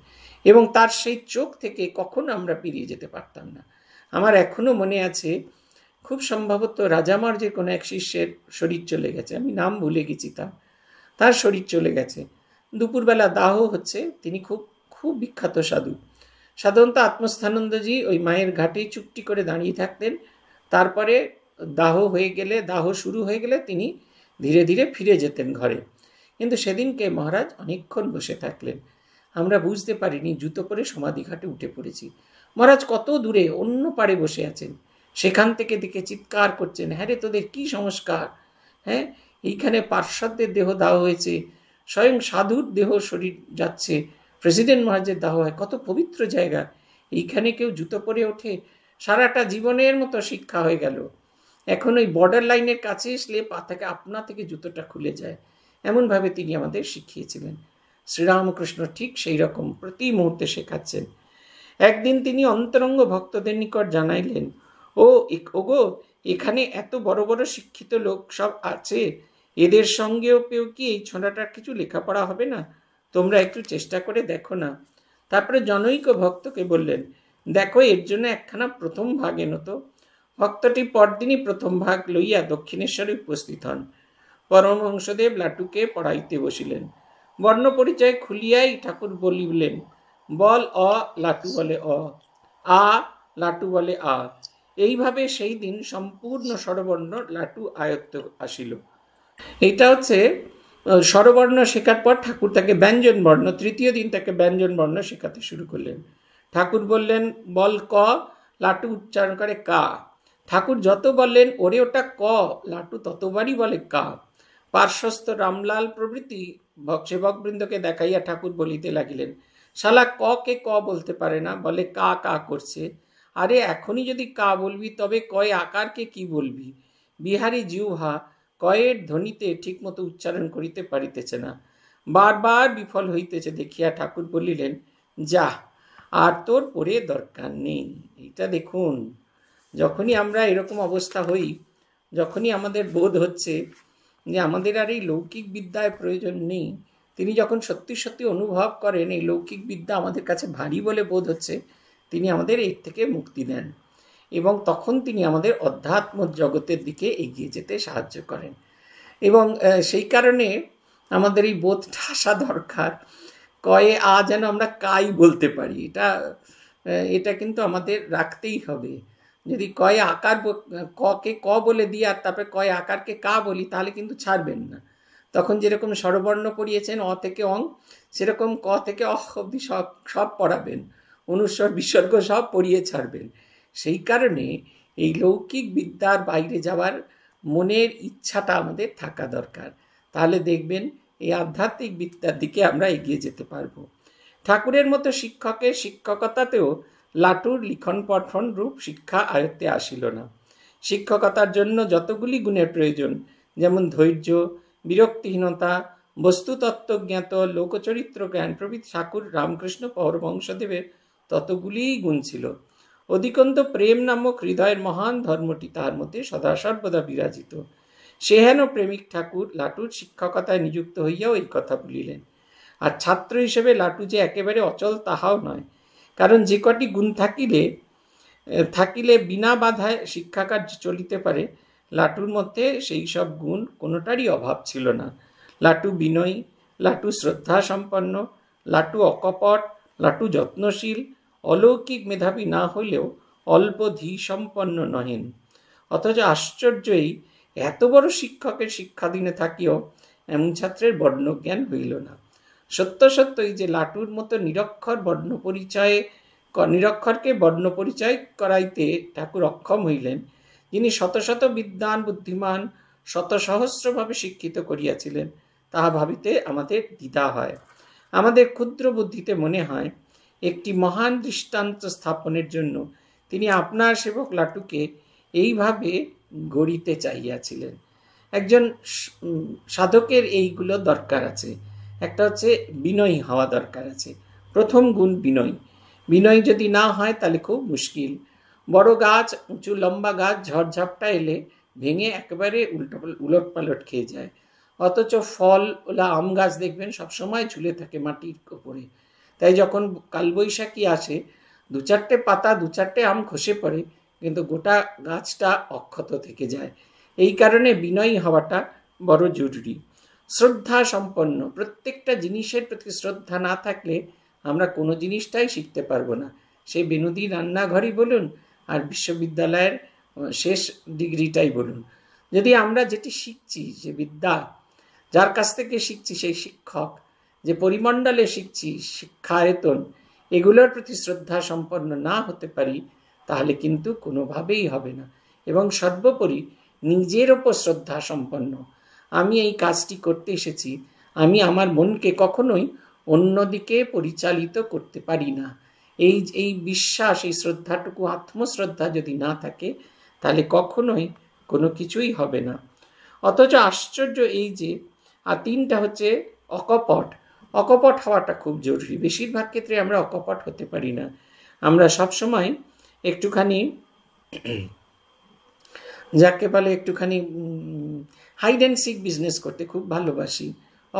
এবং তার সেই চোখ থেকে কখনো আমরা পেরিয়ে যেতে পারতাম না আমার এখনও মনে আছে খুব সম্ভবত রাজামার যে কোনো এক শিষ্যের শরীর চলে গেছে আমি নাম ভুলে গেছি তার তার শরীর চলে গেছে দুপুরবেলা দাহ হচ্ছে তিনি খুব খুব বিখ্যাত সাধু সাধারণত আত্মস্থানন্দজি ওই মায়ের ঘাটে চুপটি করে দাঁড়িয়ে থাকতেন তারপরে দাহ হয়ে গেলে দাহ শুরু হয়ে গেলে তিনি ধীরে ধীরে ফিরে যেতেন ঘরে কিন্তু সেদিনকে মহারাজ অনেকক্ষণ বসে থাকলেন আমরা বুঝতে পারিনি জুতো পরে সমাধি ঘাটে উঠে পড়েছি মহারাজ কত দূরে অন্য পাড়ে বসে আছেন সেখান থেকে দেখে চিৎকার করছেন হ্যাঁ রে তোদের কী সংস্কার হ্যাঁ এইখানে পার্শ্বাদ্যের দেহ দাহ হয়েছে স্বয়ং সাধুর দেহ শরীর যাচ্ছে প্রেসিডেন্ট মহারাজের দাহ হয় কত পবিত্র জায়গা এইখানে কেউ জুতো পরে ওঠে সারাটা জীবনের মতো শিক্ষা হয়ে গেল এখন ওই বর্ডার লাইনের কাছে এসলে পা থেকে আপনা থেকে জুতোটা খুলে যায় এমনভাবে তিনি আমাদের শিখিয়েছিলেন শ্রীরামকৃষ্ণ ঠিক সেই রকম প্রতি মুহূর্তে শেখাচ্ছেন একদিন তিনি অন্তরঙ্গ ভক্তদের নিকট জানাইলেন ও ওগো এখানে এত বড় বড় শিক্ষিত লোক সব আছে এদের সঙ্গেও কেউ কি এই ছোঁড়াটার কিছু লেখাপড়া হবে না তোমরা একটু চেষ্টা করে দেখো না তারপরে জনৈক ভক্তকে বললেন দেখো এর জন্য একখানা প্রথম ভাগ এনো তো ভক্তটি পরদিনই প্রথম ভাগ লইয়া দক্ষিণেশ্বরে উপস্থিত হন পরমহংসদেব লাটুকে পড়াইতে বসিলেন বর্ণ পরিচয় খুলিয়াই ঠাকুর বলিলেন বল অ লাটু বলে অ আ লাটু বলে আ এইভাবে সেই দিন সম্পূর্ণ স্বরবর্ণ লাটু আয়ত্ত আসিল এটা হচ্ছে স্বরবর্ণ শেখার পর ঠাকুর তাকে ব্যঞ্জন বর্ণ তৃতীয় দিন তাকে ব্যঞ্জন বর্ণ শেখাতে শুরু করলেন ঠাকুর বললেন বল ক লাটু উচ্চারণ করে কা ঠাকুর যত বললেন ওরে ওটা ক লাটু ততবারই বলে কা পার্শ্বস্থ রামলাল প্রভৃতি সেবকবৃন্দকে দেখাইয়া ঠাকুর বলিতে লাগিলেন শালা ক কে ক বলতে পারে না বলে কা কা করছে আরে এখনই যদি কা বলবি তবে কয় আকারকে কি বলবি বিহারী জিউহা কয়ের ধ্বনিতে ঠিকমতো উচ্চারণ করিতে পারিতেছে না বারবার বিফল হইতেছে দেখিয়া ঠাকুর বলিলেন যা আর তোর পরে দরকার নেই এটা দেখুন যখনই আমরা এরকম অবস্থা হই যখনই আমাদের বোধ হচ্ছে যে আমাদের আর এই লৌকিক বিদ্যায় প্রয়োজন নেই তিনি যখন সত্যি সত্যি অনুভব করেন এই লৌকিক বিদ্যা আমাদের কাছে ভারী বলে বোধ হচ্ছে তিনি আমাদের এর থেকে মুক্তি দেন এবং তখন তিনি আমাদের অধ্যাত্ম জগতের দিকে এগিয়ে যেতে সাহায্য করেন এবং সেই কারণে আমাদের এই বোধ ঠাসা দরকার কয়ে আ যেন আমরা কাই বলতে পারি এটা এটা কিন্তু আমাদের রাখতেই হবে যদি কয়ে আকার ককে ক বলে দিই আর তারপরে কয়ে আকারকে কা বলি তাহলে কিন্তু ছাড়বেন না তখন যেরকম স্বরবর্ণ পড়িয়েছেন অ থেকে অং সেরকম ক থেকে অ অব্দি সব সব পড়াবেন অনুস্বর বিসর্গ সব পড়িয়ে ছাড়বেন সেই কারণে এই লৌকিক বিদ্যার বাইরে যাওয়ার মনের ইচ্ছাটা আমাদের থাকা দরকার তাহলে দেখবেন এই আধ্যাত্মিক বিদ্যার দিকে আমরা এগিয়ে যেতে পারবো ঠাকুরের মতো শিক্ষকের শিক্ষকতাতেও লাটুর লিখন পঠন রূপ শিক্ষা আয়ত্তে আসিল না শিক্ষকতার জন্য যতগুলি গুণের প্রয়োজন যেমন ধৈর্য বিরক্তিহীনতা বস্তুতত্ত্বজ্ঞাত লোকচরিত্র জ্ঞান প্রভৃতি ঠাকুর রামকৃষ্ণ পরবংশদেবের ততগুলিই গুণ ছিল অধিকন্ত প্রেম নামক হৃদয়ের মহান ধর্মটি তাহার মধ্যে সদা সর্বদা বিরাজিত সে হেন প্রেমিক ঠাকুর লাটুর শিক্ষকতায় নিযুক্ত হইয়াও এই কথা বলিলেন আর ছাত্র হিসেবে লাটু যে একেবারে অচল তাহাও নয় কারণ যে কটি গুণ থাকিলে থাকিলে বিনা বাধায় শিক্ষাকার্য চলিতে পারে লাটুর মধ্যে সেই সব গুণ কোনোটারই অভাব ছিল না লাটু বিনয়ী লাটু শ্রদ্ধা সম্পন্ন লাটু অকপট লাটু যত্নশীল অলৌকিক মেধাবী না হইলেও অল্প ধী সম্পন্ন নহেন অথচ আশ্চর্য এই এত বড় শিক্ষকের শিক্ষাধীনে থাকিও এমন ছাত্রের বর্ণজ্ঞান হইল না সত্য সত্যই যে লাটুর মতো নিরক্ষর বর্ণ পরিচয়ে নিরক্ষরকে বর্ণ পরিচয় করাইতে ঠাকুর অক্ষম হইলেন যিনি শত শত বিদ্যান বুদ্ধিমান শত সহস্রভাবে শিক্ষিত করিয়াছিলেন তাহা ভাবিতে আমাদের দ্বিধা হয় আমাদের ক্ষুদ্র বুদ্ধিতে মনে হয় একটি মহান দৃষ্টান্ত স্থাপনের জন্য তিনি আপনার সেবক লাটুকে এইভাবে গড়িতে চাহিয়াছিলেন একজন সাধকের এইগুলো দরকার আছে একটা হচ্ছে বিনয়ী হওয়া দরকার আছে প্রথম গুণ বিনয় বিনয় যদি না হয় তাহলে খুব মুশকিল বড় গাছ উঁচু লম্বা গাছ ঝড়ঝাপটা এলে ভেঙে একেবারে উল্টো উলট পালট খেয়ে যায় অথচ ফল ওলা আম গাছ দেখবেন সবসময় ঝুলে থাকে মাটির ওপরে তাই যখন কালবৈশাখী আসে দু চারটে পাতা দু চারটে আম খসে পড়ে কিন্তু গোটা গাছটা অক্ষত থেকে যায় এই কারণে বিনয়ী হওয়াটা বড় জরুরি শ্রদ্ধা সম্পন্ন প্রত্যেকটা জিনিসের প্রতি শ্রদ্ধা না থাকলে আমরা কোনো জিনিসটাই শিখতে পারবো না সে বিনোদী রান্নাঘরই বলুন আর বিশ্ববিদ্যালয়ের শেষ ডিগ্রিটাই বলুন যদি আমরা যেটি শিখছি যে বিদ্যা যার কাছ থেকে শিখছি সেই শিক্ষক যে পরিমণ্ডলে শিখছি শিক্ষায়তন এগুলোর প্রতি শ্রদ্ধা সম্পন্ন না হতে পারি তাহলে কিন্তু কোনোভাবেই হবে না এবং সর্বোপরি নিজের ওপর শ্রদ্ধা সম্পন্ন আমি এই কাজটি করতে এসেছি আমি আমার মনকে কখনোই অন্যদিকে পরিচালিত করতে পারি না এই এই বিশ্বাস এই শ্রদ্ধাটুকু আত্মশ্রদ্ধা যদি না থাকে তাহলে কখনোই কোনো কিছুই হবে না অথচ আশ্চর্য এই যে আর তিনটা হচ্ছে অকপট অকপট হওয়াটা খুব জরুরি বেশিরভাগ ক্ষেত্রে আমরা অকপট হতে পারি না আমরা সবসময় একটুখানি যাকে বলে একটুখানি হাইড অ্যান্ড সিক বিজনেস করতে খুব ভালোবাসি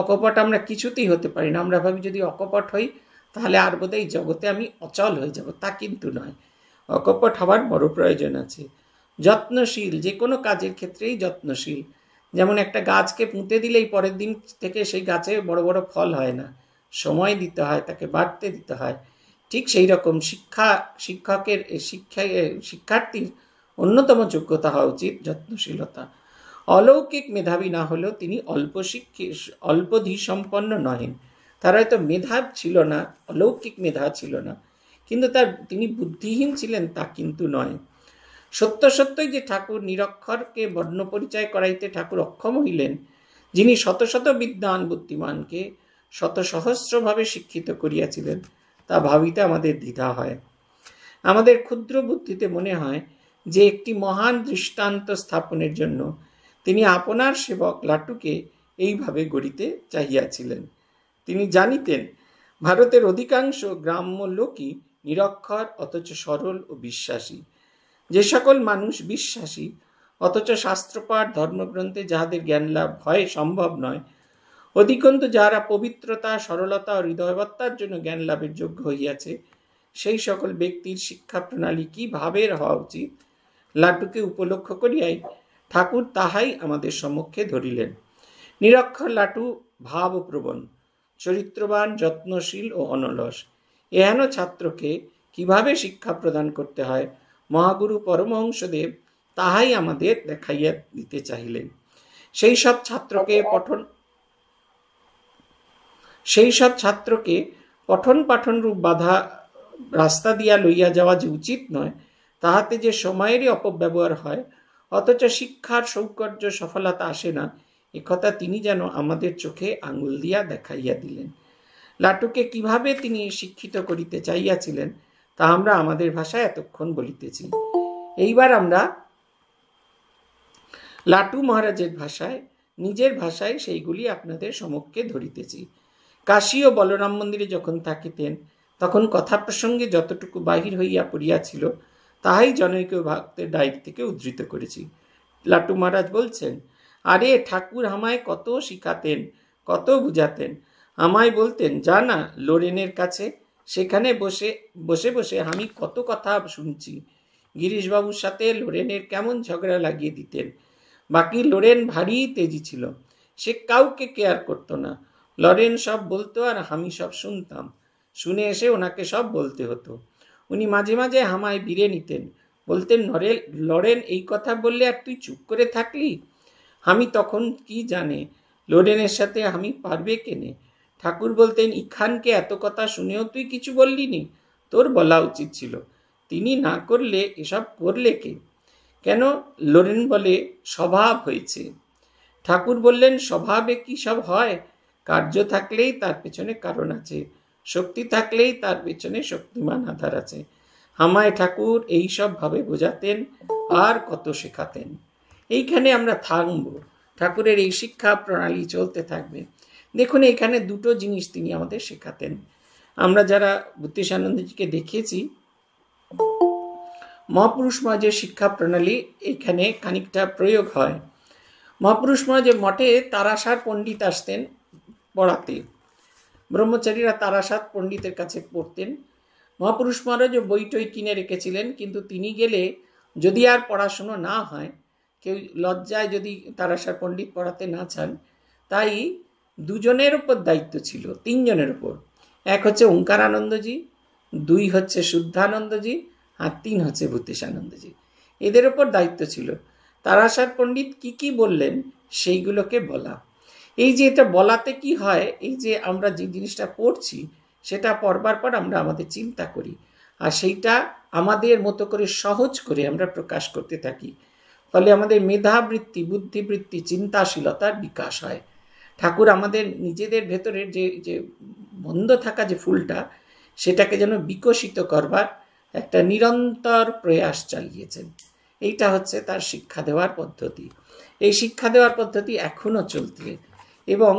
অকপট আমরা কিছুতেই হতে পারি না আমরা ভাবি যদি অকপট হই তাহলে আর বোধহয় জগতে আমি অচল হয়ে যাব তা কিন্তু নয় অকপট হওয়ার বড় প্রয়োজন আছে যত্নশীল যে কোনো কাজের ক্ষেত্রেই যত্নশীল যেমন একটা গাছকে পুঁতে দিলেই পরের দিন থেকে সেই গাছে বড় বড় ফল হয় না সময় দিতে হয় তাকে বাড়তে দিতে হয় ঠিক সেই রকম শিক্ষা শিক্ষকের শিক্ষা শিক্ষার্থীর অন্যতম যোগ্যতা হওয়া উচিত যত্নশীলতা অলৌকিক মেধাবী না হলেও তিনি অল্প অল্প সম্পন্ন নহেন তার হয়তো মেধা ছিল না অলৌকিক মেধা ছিল না কিন্তু তার তিনি বুদ্ধিহীন ছিলেন তা কিন্তু নয় সত্য সত্যই যে ঠাকুর নিরক্ষরকে বর্ণ পরিচয় করাইতে ঠাকুর অক্ষম হইলেন যিনি শত শত বিদ্যান বুদ্ধিমানকে শত সহস্রভাবে শিক্ষিত করিয়াছিলেন তা ভাবিতে আমাদের দ্বিধা হয় আমাদের ক্ষুদ্র বুদ্ধিতে মনে হয় যে একটি মহান দৃষ্টান্ত স্থাপনের জন্য তিনি আপনার সেবক লাটুকে এইভাবে গড়িতে চাহিয়াছিলেন তিনি জানিতেন ভারতের অধিকাংশ গ্রাম্য লোকই নিরক্ষর অথচ সরল ও বিশ্বাসী যে সকল মানুষ বিশ্বাসী অথচ শাস্ত্রপাঠ ধর্মগ্রন্থে যাহাদের জ্ঞান লাভ হয় সম্ভব নয় অধিকন্ত যাহারা পবিত্রতা সরলতা ও হৃদয়বত্তার জন্য জ্ঞান লাভের যোগ্য হইয়াছে সেই সকল ব্যক্তির শিক্ষা প্রণালী কী হওয়া উচিত লাটুকে উপলক্ষ করিয়াই ঠাকুর তাহাই আমাদের সম্মুখে ধরিলেন নিরক্ষর লাটু ভাবপ্রবণ চরিত্রবান যত্নশীল ও অনলস এহেন ছাত্রকে কিভাবে শিক্ষা প্রদান করতে হয় মহাগুরু পরমহংসদেব তাহাই আমাদের দেখাইয়া দিতে চাহিলেন সেই সব ছাত্রকে পঠন সেই সব ছাত্রকে পঠন পাঠন রূপ বাধা রাস্তা দিয়া লইয়া যাওয়া যে উচিত নয় তাহাতে যে সময়েরই অপব্যবহার হয় অথচ শিক্ষার সৌকর্য সফলতা আসে না একথা তিনি যেন আমাদের চোখে আঙুল দিয়া দেখাইয়া দিলেন লাটুকে কিভাবে তিনি শিক্ষিত করিতে চাইয়াছিলেন তা আমরা আমাদের ভাষায় এতক্ষণ বলিতেছি এইবার আমরা লাটু মহারাজের ভাষায় নিজের ভাষায় সেইগুলি আপনাদের সমক্ষে ধরিতেছি কাশী ও বলরাম মন্দিরে যখন থাকিতেন তখন কথা প্রসঙ্গে যতটুকু বাহির হইয়া পড়িয়াছিল তাহাই জনৈক ভক্তের ডাইট থেকে উদ্ধৃত করেছি লাটু মহারাজ বলছেন আরে ঠাকুর আমায় কত শিখাতেন কত বুঝাতেন আমায় বলতেন যা না লোরেনের কাছে সেখানে বসে বসে বসে আমি কত কথা শুনছি গিরিশবাবুর সাথে লোরেনের কেমন ঝগড়া লাগিয়ে দিতেন বাকি লোরেন ভারী তেজি ছিল সে কাউকে কেয়ার করতো না লরেন সব বলতো আর আমি সব শুনতাম শুনে এসে ওনাকে সব বলতে হতো উনি মাঝে মাঝে হামায় বিড়ে নিতেন বলতেন নরেল লরেন এই কথা বললে আর তুই চুপ করে থাকলি আমি তখন কি জানে লোরেনের সাথে আমি পারবে কেনে ঠাকুর বলতেন ইখানকে এত কথা শুনেও তুই কিছু বললি নি তোর বলা উচিত ছিল তিনি না করলে এসব করলে কে কেন লোরেন বলে স্বভাব হয়েছে ঠাকুর বললেন স্বভাবে কি সব হয় কার্য থাকলেই তার পেছনে কারণ আছে শক্তি থাকলেই তার পেছনে শক্তিমান আধার আছে হামায় ঠাকুর এই ভাবে বোঝাতেন আর কত শেখাতেন এইখানে আমরা থাকব ঠাকুরের এই শিক্ষা প্রণালী চলতে থাকবে দেখুন এখানে দুটো জিনিস তিনি আমাদের শেখাতেন আমরা যারা বুদ্ধিসানন্দজিকে দেখিয়েছি মহাপুরুষ মহাজের শিক্ষা প্রণালী এখানে খানিকটা প্রয়োগ হয় মহাপুরুষ মহাজে মঠে তারাসার পণ্ডিত আসতেন পড়াতে ব্রহ্মচারীরা তারাসাত পণ্ডিতের কাছে পড়তেন মহাপুরুষ মহারাজ বই টই কিনে রেখেছিলেন কিন্তু তিনি গেলে যদি আর পড়াশুনো না হয় কেউ লজ্জায় যদি তারাসার পণ্ডিত পড়াতে না চান তাই দুজনের ওপর দায়িত্ব ছিল তিনজনের ওপর এক হচ্ছে ওঙ্কার আনন্দজি দুই হচ্ছে শুদ্ধানন্দজি আর তিন হচ্ছে আনন্দজি এদের ওপর দায়িত্ব ছিল তারাসার পণ্ডিত কি কি বললেন সেইগুলোকে বলা এই যে এটা বলাতে কি হয় এই যে আমরা যে জিনিসটা পড়ছি সেটা পড়বার পর আমরা আমাদের চিন্তা করি আর সেইটা আমাদের মতো করে সহজ করে আমরা প্রকাশ করতে থাকি ফলে আমাদের মেধাবৃত্তি বুদ্ধিবৃত্তি চিন্তাশীলতার বিকাশ হয় ঠাকুর আমাদের নিজেদের ভেতরের যে যে বন্ধ থাকা যে ফুলটা সেটাকে যেন বিকশিত করবার একটা নিরন্তর প্রয়াস চালিয়েছেন এইটা হচ্ছে তার শিক্ষা দেওয়ার পদ্ধতি এই শিক্ষা দেওয়ার পদ্ধতি এখনও চলছে এবং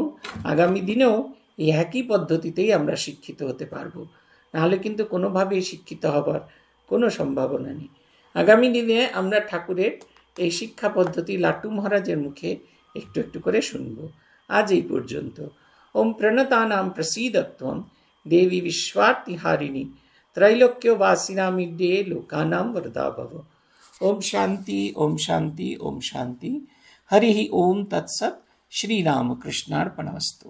আগামী দিনেও এই একই পদ্ধতিতেই আমরা শিক্ষিত হতে পারবো নাহলে কিন্তু কোনোভাবেই শিক্ষিত হবার কোনো সম্ভাবনা নেই আগামী দিনে আমরা ঠাকুরের এই শিক্ষা পদ্ধতি লাটু মহারাজের মুখে একটু একটু করে শুনবো আজ এই পর্যন্ত ওম প্রণতানাম প্রসীদত্বম দেবী বিশ্বর্তিহারিণী त्रैलोक्यवासिनामिड्ये लोकानां वरदा भव ॐ शान्ति ॐ शान्ति ॐ शान्ति हरिः ॐ तत्सत् श्रीरामकृष्णार्पणमस्तु